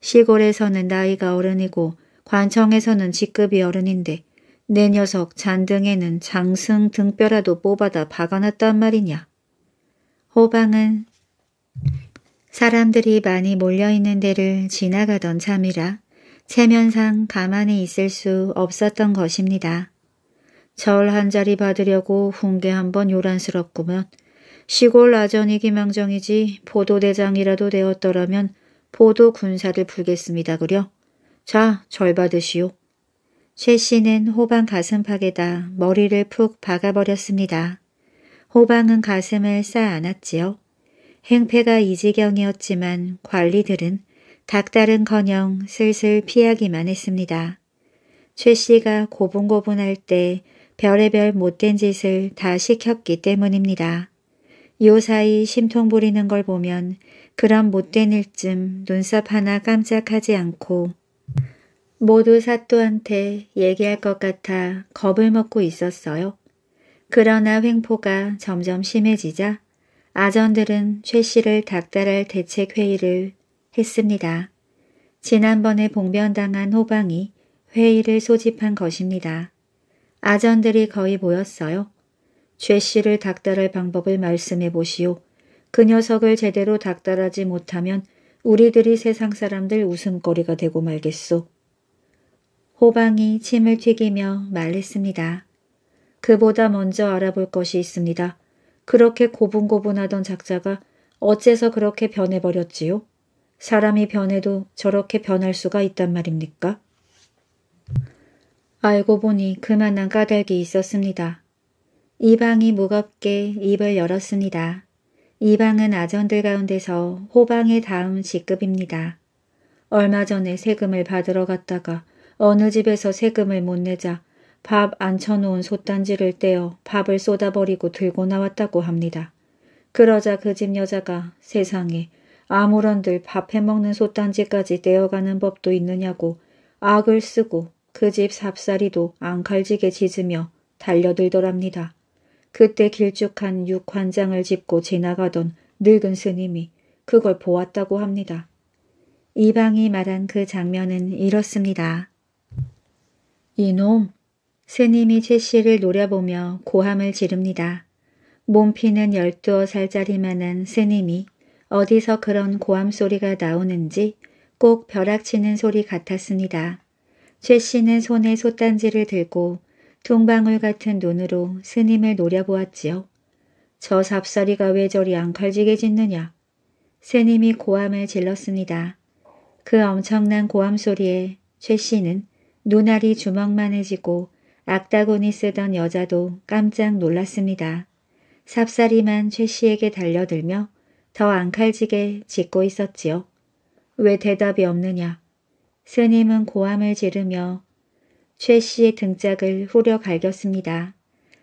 시골에서는 나이가 어른이고 관청에서는 직급이 어른인데 내 녀석 잔등에는 장승 등뼈라도 뽑아다 박아놨단 말이냐. 호방은 사람들이 많이 몰려있는 데를 지나가던 참이라 체면상 가만히 있을 수 없었던 것입니다. 절 한 자리 받으려고 훈계 한번 요란스럽구먼. 시골 아전이 기망정이지 보도대장이라도 되었더라면 보도 군사를 풀겠습니다 그려. 자, 절 받으시오. 최 씨는 호방 가슴팍에다 머리를 푹 박아버렸습니다. 호방은 가슴을 쌓아안았지요. 행패가 이 지경이었지만 관리들은 닥달은커녕 슬슬 피하기만 했습니다. 최 씨가 고분고분할 때 별의별 못된 짓을 다 시켰기 때문입니다. 요사이 심통 부리는 걸 보면 그런 못된 일쯤 눈썹 하나 깜짝하지 않고 모두 사또한테 얘기할 것 같아 겁을 먹고 있었어요. 그러나 횡포가 점점 심해지자 아전들은 최 씨를 닥달할 대책 회의를 했습니다. 지난번에 봉변당한 호방이 회의를 소집한 것입니다. 아전들이 거의 모였어요. 최 씨를 닥달할 방법을 말씀해 보시오. 그 녀석을 제대로 닥달하지 못하면 우리들이 세상 사람들 웃음거리가 되고 말겠소. 호방이 침을 튀기며 말했습니다. 그보다 먼저 알아볼 것이 있습니다. 그렇게 고분고분하던 작자가 어째서 그렇게 변해버렸지요? 사람이 변해도 저렇게 변할 수가 있단 말입니까? 알고 보니 그만한 까닭이 있었습니다. 이방이 무겁게 입을 열었습니다. 이방은 아전들 가운데서 호방의 다음 직급입니다. 얼마 전에 세금을 받으러 갔다가 어느 집에서 세금을 못 내자 밥안 쳐놓은 솥단지를 떼어 밥을 쏟아버리고 들고 나왔다고 합니다. 그러자 그 집 여자가 세상에 아무런들 밥 해먹는 솥단지까지 떼어가는 법도 있느냐고 악을 쓰고 그 집삽사리도 앙칼지게 짖으며 달려들더랍니다. 그때 길쭉한 육환장을 짚고 지나가던 늙은 스님이 그걸 보았다고 합니다. 이방이 말한 그 장면은 이렇습니다. 이놈, 스님이 최 씨를 노려보며 고함을 지릅니다. 몸피는 열두어 살짜리만한 스님이 어디서 그런 고함 소리가 나오는지 꼭 벼락치는 소리 같았습니다. 최 씨는 손에 솥단지를 들고 통방울 같은 눈으로 스님을 노려보았지요. 저삽서리가왜 저리 앙칼지게 짖느냐. 스님이 고함을 질렀습니다. 그 엄청난 고함 소리에 최 씨는 눈알이 주먹만해지고 악다구니 쓰던 여자도 깜짝 놀랐습니다. 삽살이만 최 씨에게 달려들며 더 앙칼지게 짓고 있었지요. 왜 대답이 없느냐. 스님은 고함을 지르며 최 씨의 등짝을 후려 갈겼습니다.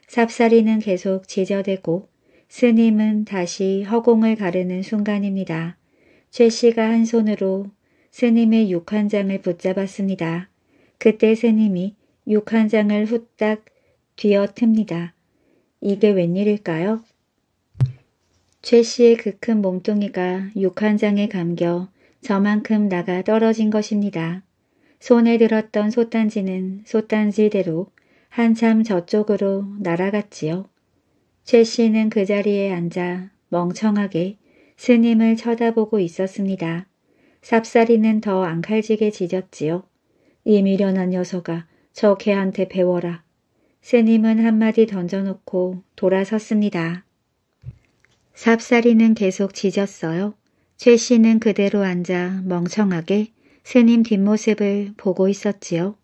삽살이는 계속 지저대고 스님은 다시 허공을 가르는 순간입니다. 최 씨가 한 손으로 스님의 육환장을 붙잡았습니다. 그때 스님이 육한 장을 후딱 뒤어틉니다. 이게 웬일일까요? 최 씨의 그 큰 몸뚱이가 육한 장에 감겨 저만큼 나가 떨어진 것입니다. 손에 들었던 솥단지는 솥단지대로 한참 저쪽으로 날아갔지요. 최 씨는 그 자리에 앉아 멍청하게 스님을 쳐다보고 있었습니다. 삽살리는더 앙칼지게 지었지요이 미련한 녀석아 저 개한테 배워라. 스님은 한마디 던져놓고 돌아섰습니다. 삽살이는 계속 짖었어요. 최 씨는 그대로 앉아 멍청하게 스님 뒷모습을 보고 있었지요.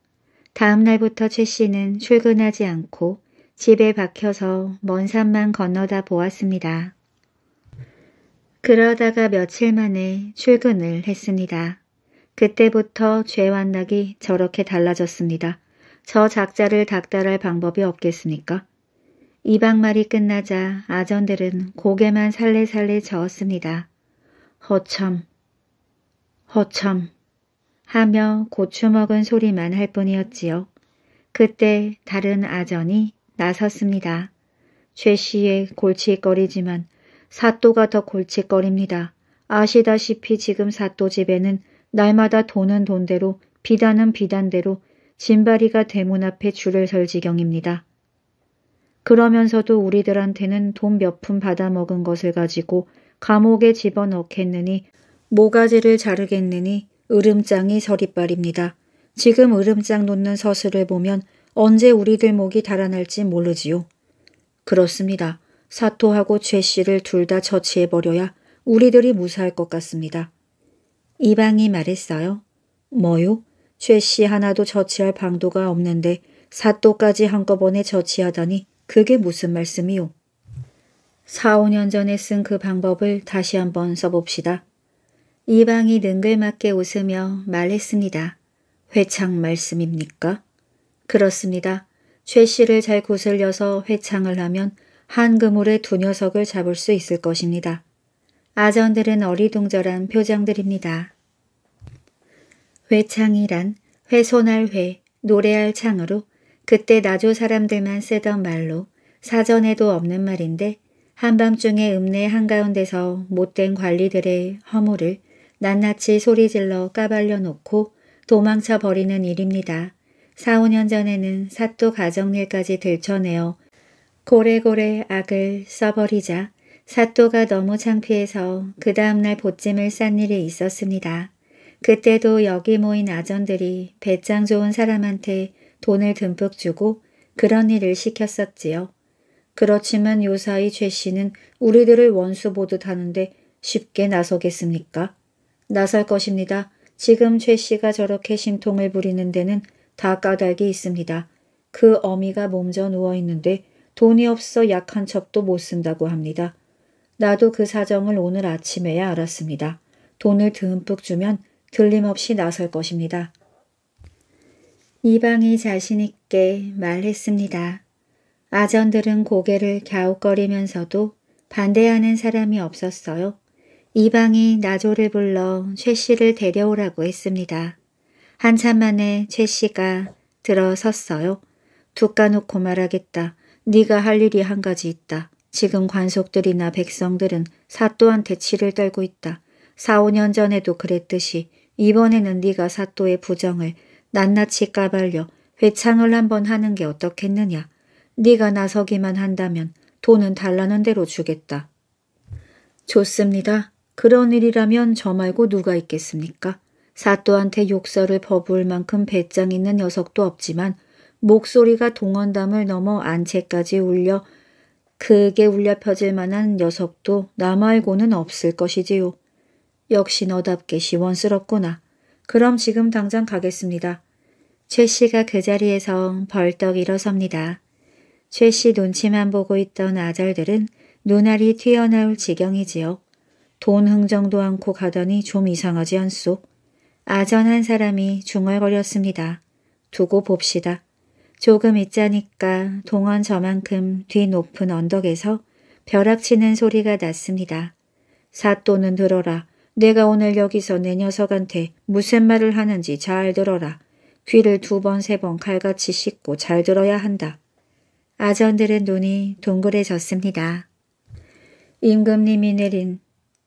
다음 날부터 최 씨는 출근하지 않고 집에 박혀서 먼 산만 건너다 보았습니다. 그러다가 며칠 만에 출근을 했습니다. 그때부터 죄완락이 저렇게 달라졌습니다. 저 작자를 닥달할 방법이 없겠습니까? 이방말이 끝나자 아전들은 고개만 살레살레 저었습니다. 허참허참 하며 고추 먹은 소리만 할 뿐이었지요. 그때 다른 아전이 나섰습니다. 최 씨의 골칫거리지만 사또가 더 골칫거립니다. 아시다시피 지금 사또 집에는 날마다 돈은 돈대로 비단은 비단대로 진바리가 대문 앞에 줄을 설 지경입니다. 그러면서도 우리들한테는 돈 몇 푼 받아먹은 것을 가지고 감옥에 집어넣겠느니 모가지를 자르겠느니 으름장이 서리빨입니다. 지금 으름장 놓는 서술을 보면 언제 우리들 목이 달아날지 모르지요. 그렇습니다. 사토하고 최씨를둘 다 처치해버려야 우리들이 무사할 것 같습니다. 이방이 말했어요. 뭐요? 최씨 하나도 저치할 방도가 없는데 사또까지 한꺼번에 저치하다니 그게 무슨 말씀이오. 4, 5년 전에 쓴 그 방법을 다시 한번 써봅시다. 이방이 능글맞게 웃으며 말했습니다. 회창 말씀입니까? 그렇습니다. 최 씨를 잘 구슬려서 회창을 하면 한 그물에 두 녀석을 잡을 수 있을 것입니다. 아전들은 어리둥절한 표정들입니다. 회창이란 훼손할 회, 노래할 창으로 그때 나조 사람들만 쓰던 말로 사전에도 없는 말인데 한밤중에 읍내 한가운데서 못된 관리들의 허물을 낱낱이 소리질러 까발려 놓고 도망쳐 버리는 일입니다. 4, 5년 전에는 사또 가정일까지 들쳐내어 고래고래 악을 써버리자 사또가 너무 창피해서 그 다음날 보찜을 싼 일이 있었습니다. 그때도 여기 모인 아전들이 배짱 좋은 사람한테 돈을 듬뿍 주고 그런 일을 시켰었지요. 그렇지만 요사이 최 씨는 우리들을 원수 보듯 하는데 쉽게 나서겠습니까? 나설 것입니다. 지금 최 씨가 저렇게 심통을 부리는 데는 다 까닭이 있습니다. 그 어미가 몸져 누워있는데 돈이 없어 약한척도못 쓴다고 합니다. 나도 그 사정을 오늘 아침에야 알았습니다. 돈을 듬뿍 주면 들림없이 나설 것입니다. 이방이 자신있게 말했습니다. 아전들은 고개를 갸웃거리면서도 반대하는 사람이 없었어요. 이방이 나조를 불러 최 씨를 데려오라고 했습니다. 한참 만에 최 씨가 들어섰어요. 두 까놓고 말하겠다. 네가 할 일이 한 가지 있다. 지금 관속들이나 백성들은 사또한테 치를 떨고 있다. 4, 5년 전에도 그랬듯이 이번에는 네가 사또의 부정을 낱낱이 까발려 회창을 한번 하는 게 어떻겠느냐. 네가 나서기만 한다면 돈은 달라는 대로 주겠다. 좋습니다. 그런 일이라면 저 말고 누가 있겠습니까? 사또한테 욕설을 버부을 만큼 배짱 있는 녀석도 없지만 목소리가 동원담을 넘어 안채까지 울려 그게 울려 펴질 만한 녀석도 나 말고는 없을 것이지요. 역시 너답게 시원스럽구나. 그럼 지금 당장 가겠습니다. 최 씨가 그 자리에서 벌떡 일어섭니다. 최씨 눈치만 보고 있던 아절들은 눈알이 튀어나올 지경이지요. 돈 흥정도 않고 가더니 좀 이상하지 않소. 아전 한 사람이 중얼거렸습니다. 두고 봅시다. 조금 있자니까 동원 저만큼 뒤 높은 언덕에서 벼락치는 소리가 났습니다. 사또는 들어라. 내가 오늘 여기서 내 녀석한테 무슨 말을 하는지 잘 들어라. 귀를 두 번 세 번 칼같이 씻고 잘 들어야 한다. 아전들의 눈이 동그래졌습니다. 임금님이 내린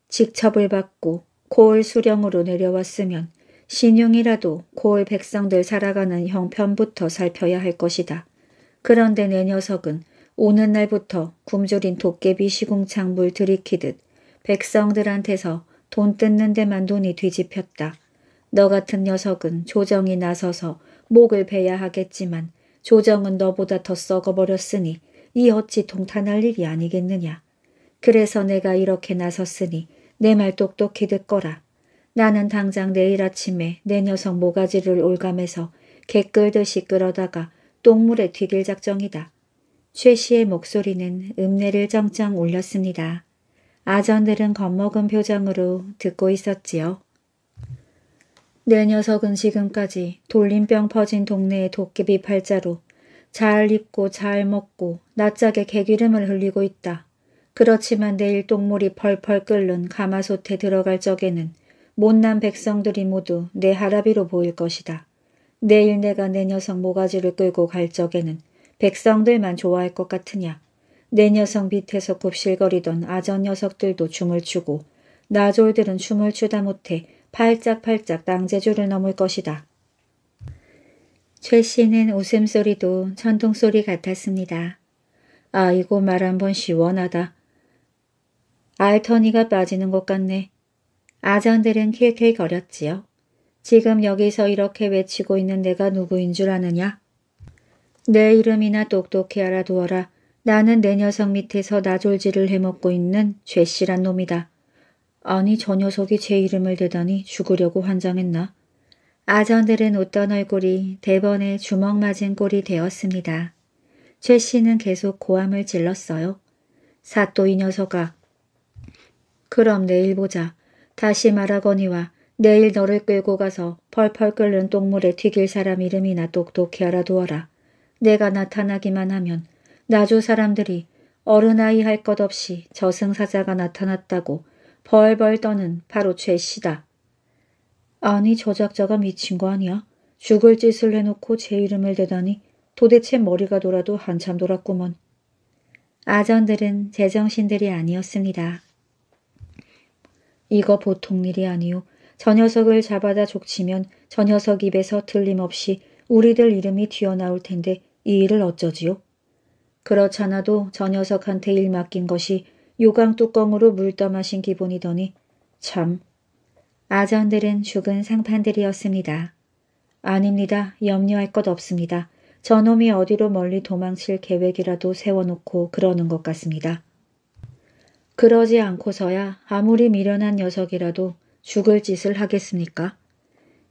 직첩을 받고 고을 수령으로 내려왔으면 신용이라도 고을 백성들 살아가는 형편부터 살펴야 할 것이다. 그런데 내 녀석은 오는 날부터 굶주린 도깨비 시궁창 물 들이키듯 백성들한테서 돈 뜯는 데만 눈이 뒤집혔다. 너 같은 녀석은 조정이 나서서 목을 베야 하겠지만 조정은 너보다 더 썩어버렸으니 이 어찌 통탄할 일이 아니겠느냐. 그래서 내가 이렇게 나섰으니 내 말 똑똑히 듣거라. 나는 당장 내일 아침에 내 녀석 모가지를 올감해서 개끌듯이 끌어다가 똥물에 튀길 작정이다. 최 씨의 목소리는 읍내를 정정 울렸습니다. 아전들은 겁먹은 표정으로 듣고 있었지요. 내 녀석은 지금까지 돌림병 퍼진 동네의 도깨비 팔자로 잘 입고 잘 먹고 낯짝에 개기름을 흘리고 있다. 그렇지만 내일 똥물이 펄펄 끓는 가마솥에 들어갈 적에는 못난 백성들이 모두 내 하라비로 보일 것이다. 내일 내가 내 녀석 모가지를 끌고 갈 적에는 백성들만 좋아할 것 같으냐. 내 녀석 밑에서 굽실거리던 아전 녀석들도 춤을 추고 나졸들은 춤을 추다 못해 팔짝팔짝 낭제줄을 넘을 것이다. 최 씨는 웃음소리도 천둥소리 같았습니다. 아이고 말 한 번 시원하다. 알터니가 빠지는 것 같네. 아전들은 킬킬거렸지요. 지금 여기서 이렇게 외치고 있는 내가 누구인 줄 아느냐? 내 이름이나 똑똑히 알아두어라. 나는 내 녀석 밑에서 나졸지를 해먹고 있는 죄씨란 놈이다. 아니 저 녀석이 제 이름을 대다니 죽으려고 환장했나. 아전들은 웃던 얼굴이 대번에 주먹 맞은 꼴이 되었습니다. 최씨는 계속 고함을 질렀어요. 사또 이 녀석아. 그럼 내일 보자. 다시 말하거니와 내일 너를 끌고 가서 펄펄 끓는 똥물에 튀길 사람 이름이나 똑똑히 알아두어라. 내가 나타나기만 하면 나주 사람들이 어른아이 할 것 없이 저승사자가 나타났다고 벌벌 떠는 바로 죄 씨다. 아니 저작자가 미친 거 아니야? 죽을 짓을 해놓고 제 이름을 대다니 도대체 머리가 돌아도 한참 돌았구먼. 아전들은 제정신들이 아니었습니다. 이거 보통 일이 아니오. 저 녀석을 잡아다 족치면 저 녀석 입에서 틀림없이 우리들 이름이 튀어나올 텐데 이 일을 어쩌지요? 그렇잖아도 저 녀석한테 일 맡긴 것이 요강 뚜껑으로 물 떠마신 기분이더니 참. 아전들은 죽은 상판들이었습니다. 아닙니다. 염려할 것 없습니다. 저놈이 어디로 멀리 도망칠 계획이라도 세워놓고 그러는 것 같습니다. 그러지 않고서야 아무리 미련한 녀석이라도 죽을 짓을 하겠습니까?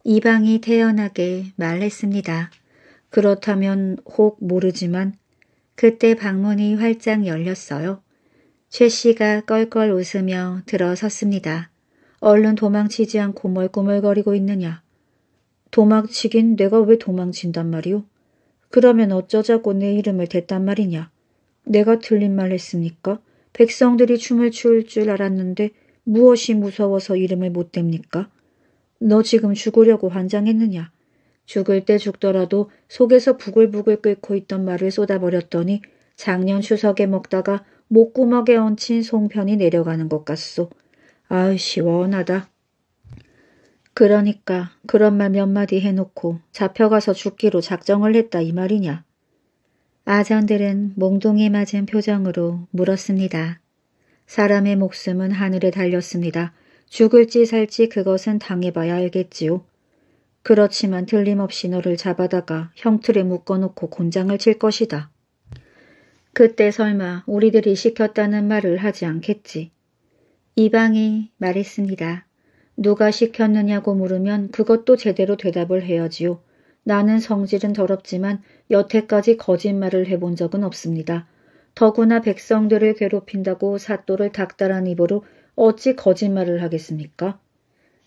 이방이 태연하게 말했습니다. 그렇다면 혹 모르지만 그때 방문이 활짝 열렸어요. 최 씨가 껄껄 웃으며 들어섰습니다. 얼른 도망치지 않고 멀꼬멀거리고 있느냐. 도망치긴 내가 왜 도망친단 말이오? 그러면 어쩌자고 내 이름을 댔단 말이냐. 내가 틀린 말 했습니까? 백성들이 춤을 추울 줄 알았는데 무엇이 무서워서 이름을 못 댑니까? 너 지금 죽으려고 환장했느냐? 죽을 때 죽더라도 속에서 부글부글 끓고 있던 말을 쏟아버렸더니 작년 추석에 먹다가 목구멍에 얹힌 송편이 내려가는 것 같소. 아유 시원하다. 그러니까 그런 말 몇 마디 해놓고 잡혀가서 죽기로 작정을 했다 이 말이냐. 아전들은 몽둥이 맞은 표정으로 물었습니다. 사람의 목숨은 하늘에 달렸습니다. 죽을지 살지 그것은 당해봐야 알겠지요. 그렇지만 틀림없이 너를 잡아다가 형틀에 묶어놓고 곤장을 칠 것이다. 그때 설마 우리들이 시켰다는 말을 하지 않겠지. 이방이 말했습니다. 누가 시켰느냐고 물으면 그것도 제대로 대답을 해야지요. 나는 성질은 더럽지만 여태까지 거짓말을 해본 적은 없습니다. 더구나 백성들을 괴롭힌다고 사또를 닥달한 입으로 어찌 거짓말을 하겠습니까?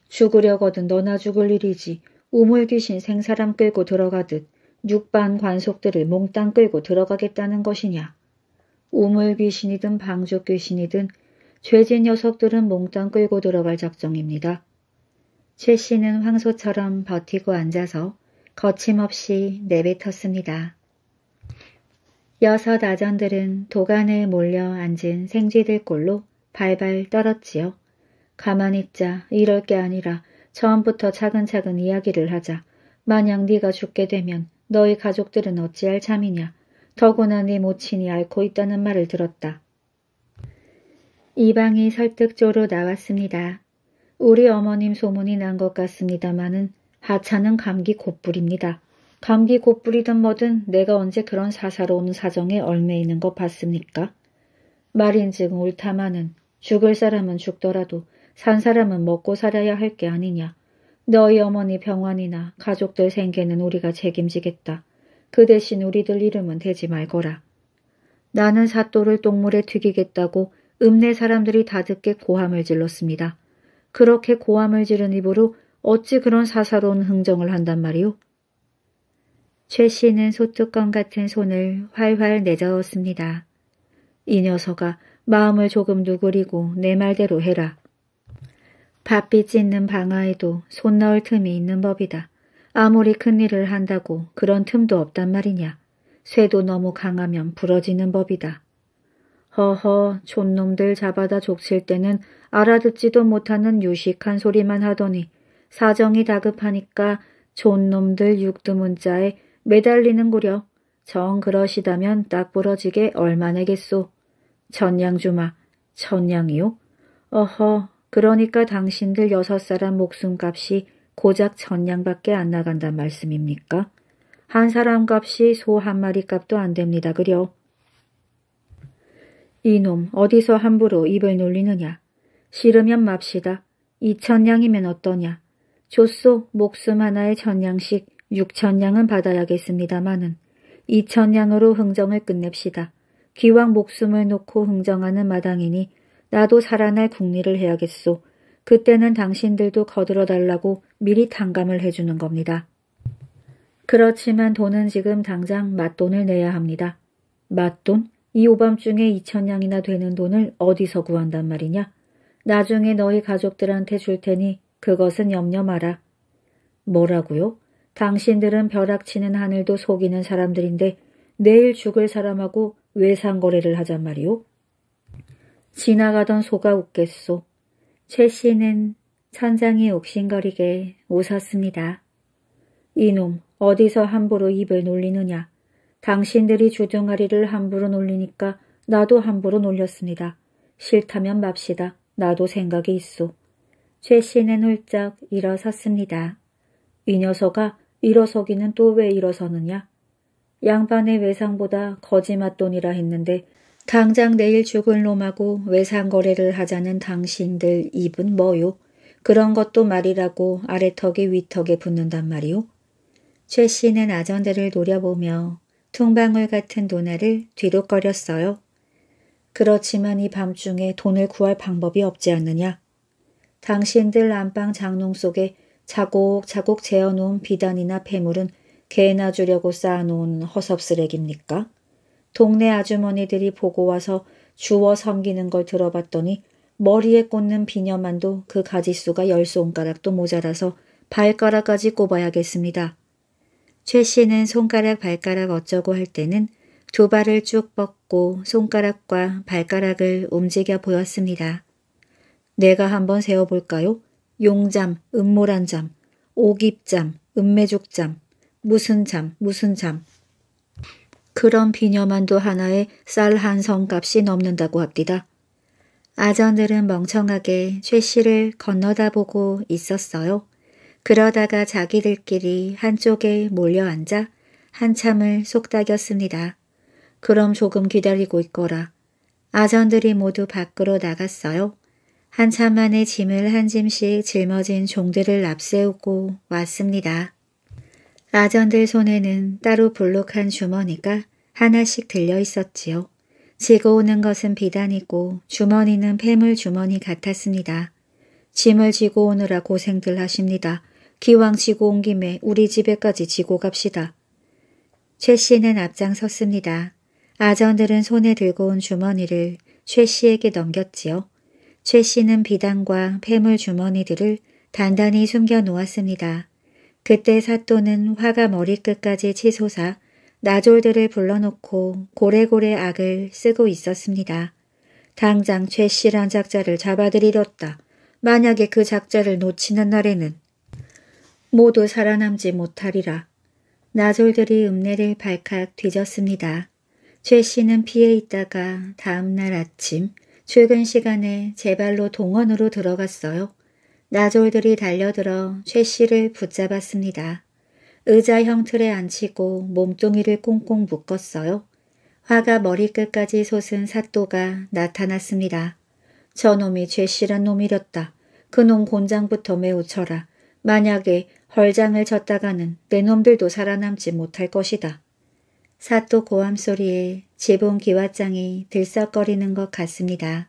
죽으려거든 너나 죽을 일이지. 우물귀신 생사람 끌고 들어가듯 육반 관속들을 몽땅 끌고 들어가겠다는 것이냐. 우물귀신이든 방죽귀신이든 죄진 녀석들은 몽땅 끌고 들어갈 작정입니다. 최 씨는 황소처럼 버티고 앉아서 거침없이 내뱉었습니다. 여섯 아전들은 도간에 몰려 앉은 생쥐들 꼴로 발발 떨었지요. 가만히 있자 이럴 게 아니라 처음부터 차근차근 이야기를 하자. 만약 네가 죽게 되면 너희 가족들은 어찌할 참이냐. 더구나 네 모친이 앓고 있다는 말을 들었다. 이방이 설득조로 나왔습니다. 우리 어머님 소문이 난 것 같습니다마는 하차는 감기 곧불입니다. 감기 곧불이든 뭐든 내가 언제 그런 사사로운 사정에 얼매이는 것 봤습니까? 말인즉 옳다마는 죽을 사람은 죽더라도 산 사람은 먹고 살아야 할 게 아니냐. 너희 어머니 병원이나 가족들 생계는 우리가 책임지겠다. 그 대신 우리들 이름은 대지 말거라. 나는 사또를 똥물에 튀기겠다고 읍내 사람들이 다 듣게 고함을 질렀습니다. 그렇게 고함을 지른 입으로 어찌 그런 사사로운 흥정을 한단 말이오? 최 씨는 소뚜껑 같은 손을 활활 내저었습니다. 이 녀석아 마음을 조금 누그리고 내 말대로 해라. 밭빛이 있는 방아에도 손 넣을 틈이 있는 법이다. 아무리 큰일을 한다고 그런 틈도 없단 말이냐. 쇠도 너무 강하면 부러지는 법이다. 허허, 촌놈들 잡아다 족칠 때는 알아듣지도 못하는 유식한 소리만 하더니 사정이 다급하니까 촌놈들 육두문자에 매달리는구려. 정 그러시다면 딱 부러지게 얼마내겠소. 천냥주마, 천냥이요? 어허, 그러니까 당신들 여섯 사람 목숨값이 고작 전량밖에 안 나간단 말씀입니까? 한 사람 값이 소 한 마리 값도 안 됩니다. 그려. 이놈 어디서 함부로 입을 놀리느냐. 싫으면 맙시다. 이천냥이면 어떠냐. 조소 목숨 하나에 천냥씩 육천냥은 받아야겠습니다마는 이천냥으로 흥정을 끝냅시다. 기왕 목숨을 놓고 흥정하는 마당이니 나도 살아날 국리를 해야겠소. 그때는 당신들도 거들어달라고 미리 탕감을 해주는 겁니다. 그렇지만 돈은 지금 당장 맞돈을 내야 합니다. 맞돈? 이 오밤중에 2천냥이나 되는 돈을 어디서 구한단 말이냐? 나중에 너희 가족들한테 줄 테니 그것은 염려 마라. 뭐라고요? 당신들은 벼락치는 하늘도 속이는 사람들인데 내일 죽을 사람하고 외 상거래를 하잔 말이오? 지나가던 소가 웃겠소. 최 씨는 천장이 욱신거리게 웃었습니다. 이놈 어디서 함부로 입을 놀리느냐. 당신들이 주둥아리를 함부로 놀리니까 나도 함부로 놀렸습니다. 싫다면 맙시다. 나도 생각이 있소. 최 씨는 훌쩍 일어섰습니다. 이 녀석아 일어서기는 또 왜 일어서느냐. 양반의 외상보다 거지맛돈이라 했는데 당장 내일 죽을 놈하고 외상거래를 하자는 당신들 입은 뭐요? 그런 것도 말이라고 아래턱에 위턱에 붙는단 말이오. 최 씨는 아전대를 노려보며 퉁방울 같은 도나를뒤로꺼렸어요 그렇지만 이 밤중에 돈을 구할 방법이 없지 않느냐. 당신들 안방 장롱 속에 자곡자곡 재어놓은 비단이나 폐물은 개나 주려고 쌓아놓은 허섭 쓰레기입니까? 동네 아주머니들이 보고 와서 주워 섬기는 걸 들어봤더니 머리에 꽂는 비녀만도 그 가지수가 열 손가락도 모자라서 발가락까지 꼽아야겠습니다. 최 씨는 손가락 발가락 어쩌고 할 때는 두 발을 쭉 뻗고 손가락과 발가락을 움직여 보였습니다. 내가 한번 세어볼까요? 용잠, 음모란 잠, 오깁잠, 음매죽잠, 무슨 잠, 무슨 잠, 그런 비녀만도 하나에 쌀한 성값이 넘는다고 합디다. 아전들은 멍청하게 최 씨를 건너다 보고 있었어요. 그러다가 자기들끼리 한쪽에 몰려앉아 한참을 속닥였습니다. 그럼 조금 기다리고 있거라. 아전들이 모두 밖으로 나갔어요. 한참 만에 짐을 한 짐씩 짊어진 종들을 앞세우고 왔습니다. 아전들 손에는 따로 불록한 주머니가 하나씩 들려 있었지요. 지고 오는 것은 비단이고 주머니는 폐물 주머니 같았습니다. 짐을 지고 오느라 고생들 하십니다. 기왕 지고 온 김에 우리 집에까지 지고 갑시다. 최 씨는 앞장섰습니다. 아전들은 손에 들고 온 주머니를 최 씨에게 넘겼지요. 최 씨는 비단과 폐물 주머니들을 단단히 숨겨 놓았습니다. 그때 사또는 화가 머리끝까지 치솟아 나졸들을 불러놓고 고래고래 악을 쓰고 있었습니다. 당장 최 씨란 작자를 잡아들이렸다. 만약에 그 작자를 놓치는 날에는 모두 살아남지 못하리라. 나졸들이 읍내를 발칵 뒤졌습니다. 최 씨는 피해 있다가 다음 날 아침 출근 시간에 제 발로 동원으로 들어갔어요. 나졸들이 달려들어 최 씨를 붙잡았습니다. 의자형 틀에 앉히고 몸뚱이를 꽁꽁 묶었어요. 화가 머리끝까지 솟은 사또가 나타났습니다. 저놈이 죄실한 놈이렸다. 그놈 곤장부터 매우 쳐라. 만약에 헐장을 쳤다가는내 놈들도 살아남지 못할 것이다. 사또 고함 소리에 지붕 기와장이 들썩거리는 것 같습니다.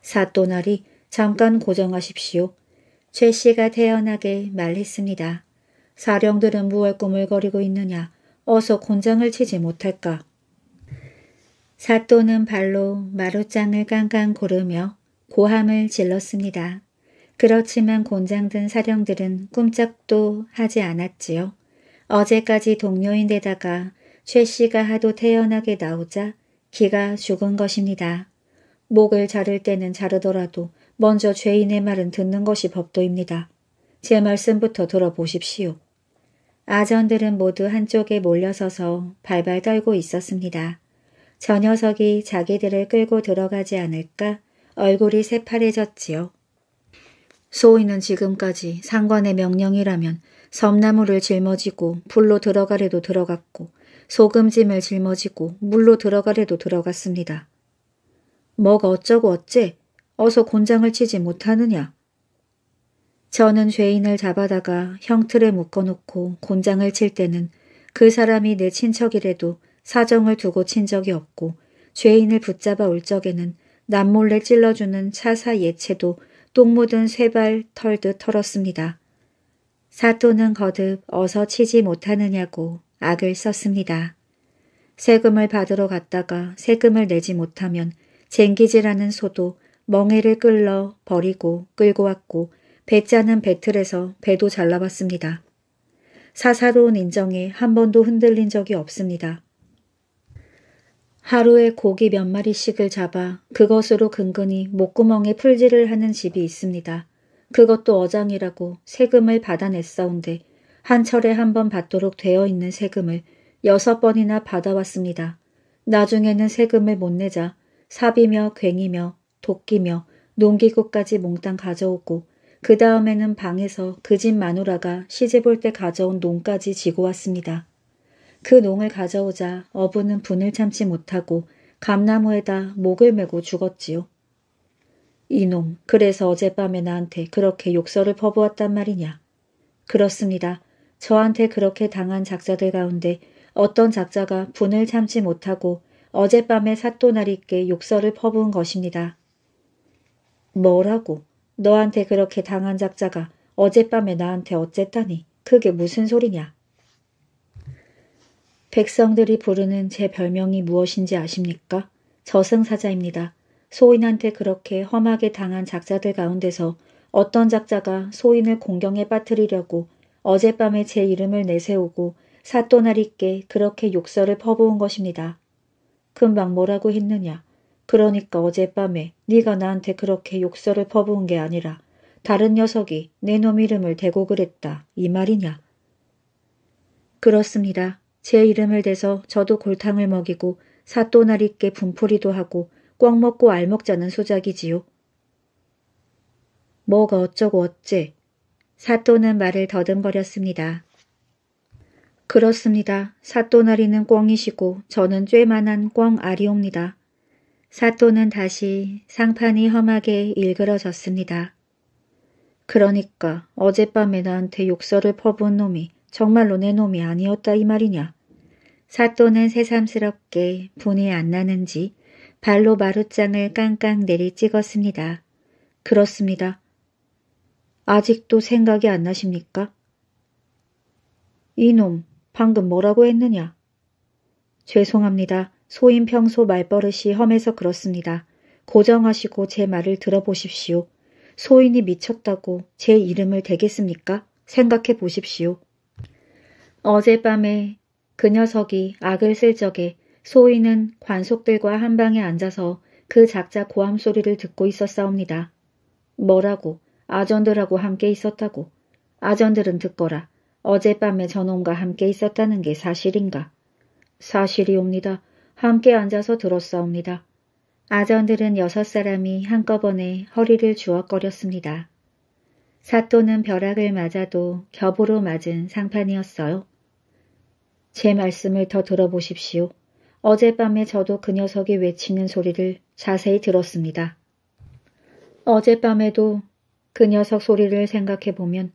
사또나리 잠깐 고정하십시오. 최 씨가 태연하게 말했습니다. 사령들은 무얼 꾸물거리고 있느냐. 어서 곤장을 치지 못할까. 사또는 발로 마루장을 깡깡 고르며 고함을 질렀습니다. 그렇지만 곤장든 사령들은 꿈쩍도 하지 않았지요. 어제까지 동료인데다가 최 씨가 하도 태연하게 나오자 기가 죽은 것입니다. 목을 자를 때는 자르더라도 먼저 죄인의 말은 듣는 것이 법도입니다. 제 말씀부터 들어보십시오. 아전들은 모두 한쪽에 몰려서서 발발 떨고 있었습니다. 저 녀석이 자기들을 끌고 들어가지 않을까 얼굴이 새파래졌지요. 소인은 지금까지 상관의 명령이라면 섬나무를 짊어지고 불로 들어가래도 들어갔고 소금짐을 짊어지고 물로 들어가래도 들어갔습니다. 뭐가 어쩌고 어째 어서 곤장을 치지 못하느냐. 저는 죄인을 잡아다가 형틀에 묶어놓고 곤장을 칠 때는 그 사람이 내 친척이라도 사정을 두고 친 적이 없고 죄인을 붙잡아 올 적에는 남몰래 찔러주는 차사 예체도 똥 묻은 쇠발 털듯 털었습니다. 사토는 거듭 어서 치지 못하느냐고 악을 썼습니다. 세금을 받으러 갔다가 세금을 내지 못하면 쟁기질하는 소도 멍해를 끌러 버리고 끌고 왔고 배지 않은 배틀에서 배도 잘라봤습니다. 사사로운 인정에 한 번도 흔들린 적이 없습니다. 하루에 고기 몇 마리씩을 잡아 그것으로 근근히 목구멍에 풀질을 하는 집이 있습니다. 그것도 어장이라고 세금을 받아냈사온데 한 철에 한 번 받도록 되어 있는 세금을 여섯 번이나 받아왔습니다. 나중에는 세금을 못 내자 사비며 괭이며 도끼며 농기구까지 몽땅 가져오고 그 다음에는 방에서 그 집 마누라가 시집 올때 가져온 농까지 지고 왔습니다. 그 농을 가져오자 어부는 분을 참지 못하고 감나무에다 목을 메고 죽었지요. 이놈, 그래서 어젯밤에 나한테 그렇게 욕설을 퍼부었단 말이냐. 그렇습니다. 저한테 그렇게 당한 작자들 가운데 어떤 작자가 분을 참지 못하고 어젯밤에 사또나리께 욕설을 퍼부은 것입니다. 뭐라고? 너한테 그렇게 당한 작자가 어젯밤에 나한테 어쨌다니 그게 무슨 소리냐. 백성들이 부르는 제 별명이 무엇인지 아십니까? 저승사자입니다. 소인한테 그렇게 험하게 당한 작자들 가운데서 어떤 작자가 소인을 공경에 빠뜨리려고 어젯밤에 제 이름을 내세우고 사또나리께 그렇게 욕설을 퍼부은 것입니다. 금방 뭐라고 했느냐. 그러니까 어젯밤에 네가 나한테 그렇게 욕설을 퍼부은 게 아니라 다른 녀석이 내 놈 이름을 대고 그랬다 이 말이냐. 그렇습니다. 제 이름을 대서 저도 골탕을 먹이고 사또날 있게 분풀이도 하고 꽉 먹고 알먹자는 소작이지요. 뭐가 어쩌고 어째. 사또는 말을 더듬거렸습니다. 그렇습니다. 사또나리는 꽝이시고 저는 쬐만한 꽝아리옵니다 사또는 다시 상판이 험하게 일그러졌습니다. 그러니까 어젯밤에 나한테 욕설을 퍼부은 놈이 정말로 내 놈이 아니었다 이 말이냐. 사또는 새삼스럽게 분이 안 나는지 발로 마루장을 깡깡 내리 찍었습니다. 그렇습니다. 아직도 생각이 안 나십니까? 이놈, 방금 뭐라고 했느냐? 죄송합니다. 소인 평소 말버릇이 험해서 그렇습니다. 고정하시고 제 말을 들어보십시오. 소인이 미쳤다고 제 이름을 대겠습니까? 생각해 보십시오. 어젯밤에 그 녀석이 악을 쓸 적에 소인은 관속들과 한방에 앉아서 그 작자 고함 소리를 듣고 있었사옵니다. 뭐라고? 아전들하고 함께 있었다고. 아전들은 듣거라. 어젯밤에 저놈과 함께 있었다는 게 사실인가? 사실이옵니다. 함께 앉아서 들었사옵니다. 아전들은 여섯 사람이 한꺼번에 허리를 주워거렸습니다. 사또는 벼락을 맞아도 겹으로 맞은 상판이었어요. 제 말씀을 더 들어보십시오. 어젯밤에 저도 그 녀석이 외치는 소리를 자세히 들었습니다. 어젯밤에도 그 녀석 소리를 생각해보면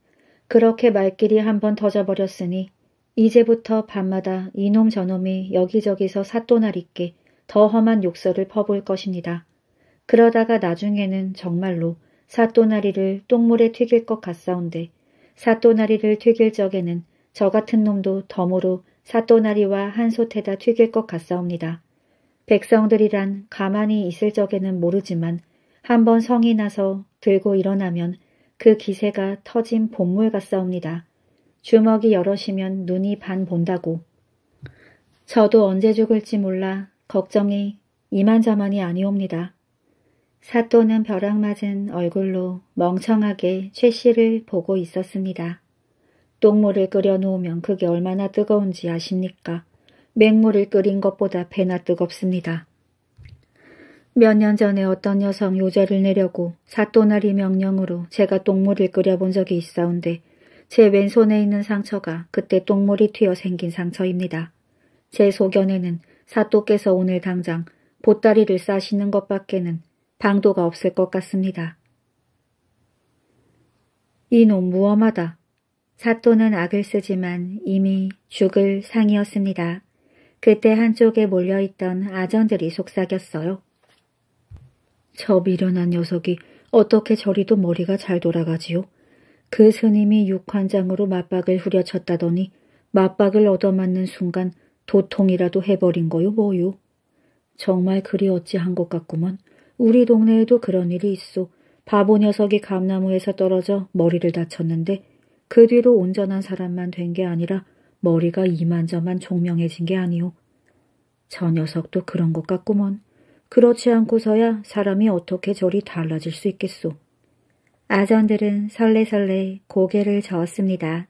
그렇게 말길이 한번 터져버렸으니 이제부터 밤마다 이놈 저놈이 여기저기서 사또날 있게 더 험한 욕설을 퍼볼 것입니다. 그러다가 나중에는 정말로 사또나리를 똥물에 튀길 것 같사온데 사또나리를 튀길 적에는 저 같은 놈도 덤으로 사또나리와 한솥에다 튀길 것 같사옵니다. 백성들이란 가만히 있을 적에는 모르지만 한번 성이 나서 들고 일어나면 그 기세가 터진 봄물 같사옵니다. 주먹이 여럿이면 눈이 반 본다고. 저도 언제 죽을지 몰라 걱정이 이만저만이 아니옵니다. 사또는 벼락 맞은 얼굴로 멍청하게 최 씨를 보고 있었습니다. 똥물을 끓여놓으면 그게 얼마나 뜨거운지 아십니까? 맹물을 끓인 것보다 배나 뜨겁습니다. 몇 년 전에 어떤 여성 요자를 내려고 사또나리 명령으로 제가 똥물을 끓여본 적이 있사온데 제 왼손에 있는 상처가 그때 똥물이 튀어 생긴 상처입니다. 제 소견에는 사또께서 오늘 당장 보따리를 싸시는 것밖에는 방도가 없을 것 같습니다. 이놈 무엄하다. 사또는 악을 쓰지만 이미 죽을 상이었습니다. 그때 한쪽에 몰려있던 아전들이 속삭였어요. 저 미련한 녀석이 어떻게 저리도 머리가 잘 돌아가지요? 그 스님이 육환장으로 맞박을 후려쳤다더니 맞박을 얻어맞는 순간 도통이라도 해버린 거요 뭐요. 정말 그리 어찌한 것 같구먼. 우리 동네에도 그런 일이 있어. 바보 녀석이 감나무에서 떨어져 머리를 다쳤는데 그 뒤로 온전한 사람만 된 게 아니라 머리가 이만저만 종명해진 게 아니오. 저 녀석도 그런 것 같구먼. 그렇지 않고서야 사람이 어떻게 저리 달라질 수 있겠소. 아전들은 설레설레 고개를 저었습니다.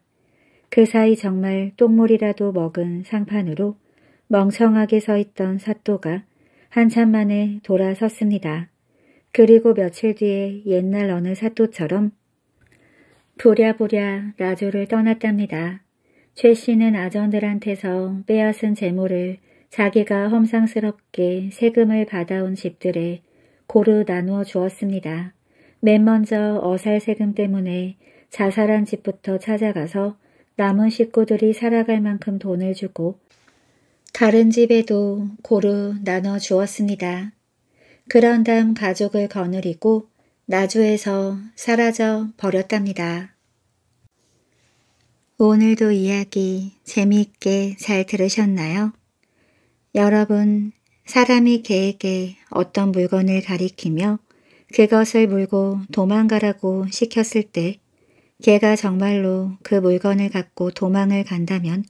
그 사이 정말 똥물이라도 먹은 상판으로 멍청하게 서 있던 사또가 한참 만에 돌아섰습니다. 그리고 며칠 뒤에 옛날 어느 사또처럼 부랴부랴 라조를 떠났답니다. 최 씨는 아전들한테서 빼앗은 재물을 자기가 험상스럽게 세금을 받아온 집들에 고루 나누어 주었습니다. 맨 먼저 어살 세금 때문에 자살한 집부터 찾아가서 남은 식구들이 살아갈 만큼 돈을 주고 다른 집에도 고루 나눠 주었습니다. 그런 다음 가족을 거느리고 나주에서 사라져 버렸답니다. 오늘도 이야기 재미있게 잘 들으셨나요? 여러분, 사람이 개에게 어떤 물건을 가리키며 그것을 물고 도망가라고 시켰을 때 개가 정말로 그 물건을 갖고 도망을 간다면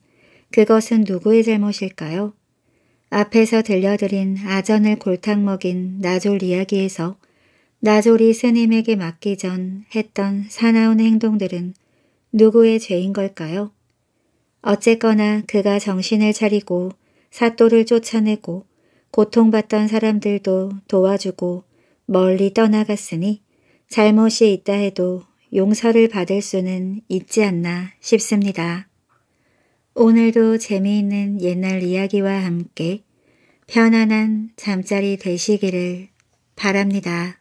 그것은 누구의 잘못일까요? 앞에서 들려드린 아전을 골탕 먹인 나졸 이야기에서 나졸이 스님에게 맡기 전 했던 사나운 행동들은 누구의 죄인 걸까요? 어쨌거나 그가 정신을 차리고 사또를 쫓아내고 고통받던 사람들도 도와주고 멀리 떠나갔으니 잘못이 있다 해도 용서를 받을 수는 있지 않나 싶습니다. 오늘도 재미있는 옛날 이야기와 함께 편안한 잠자리 되시기를 바랍니다.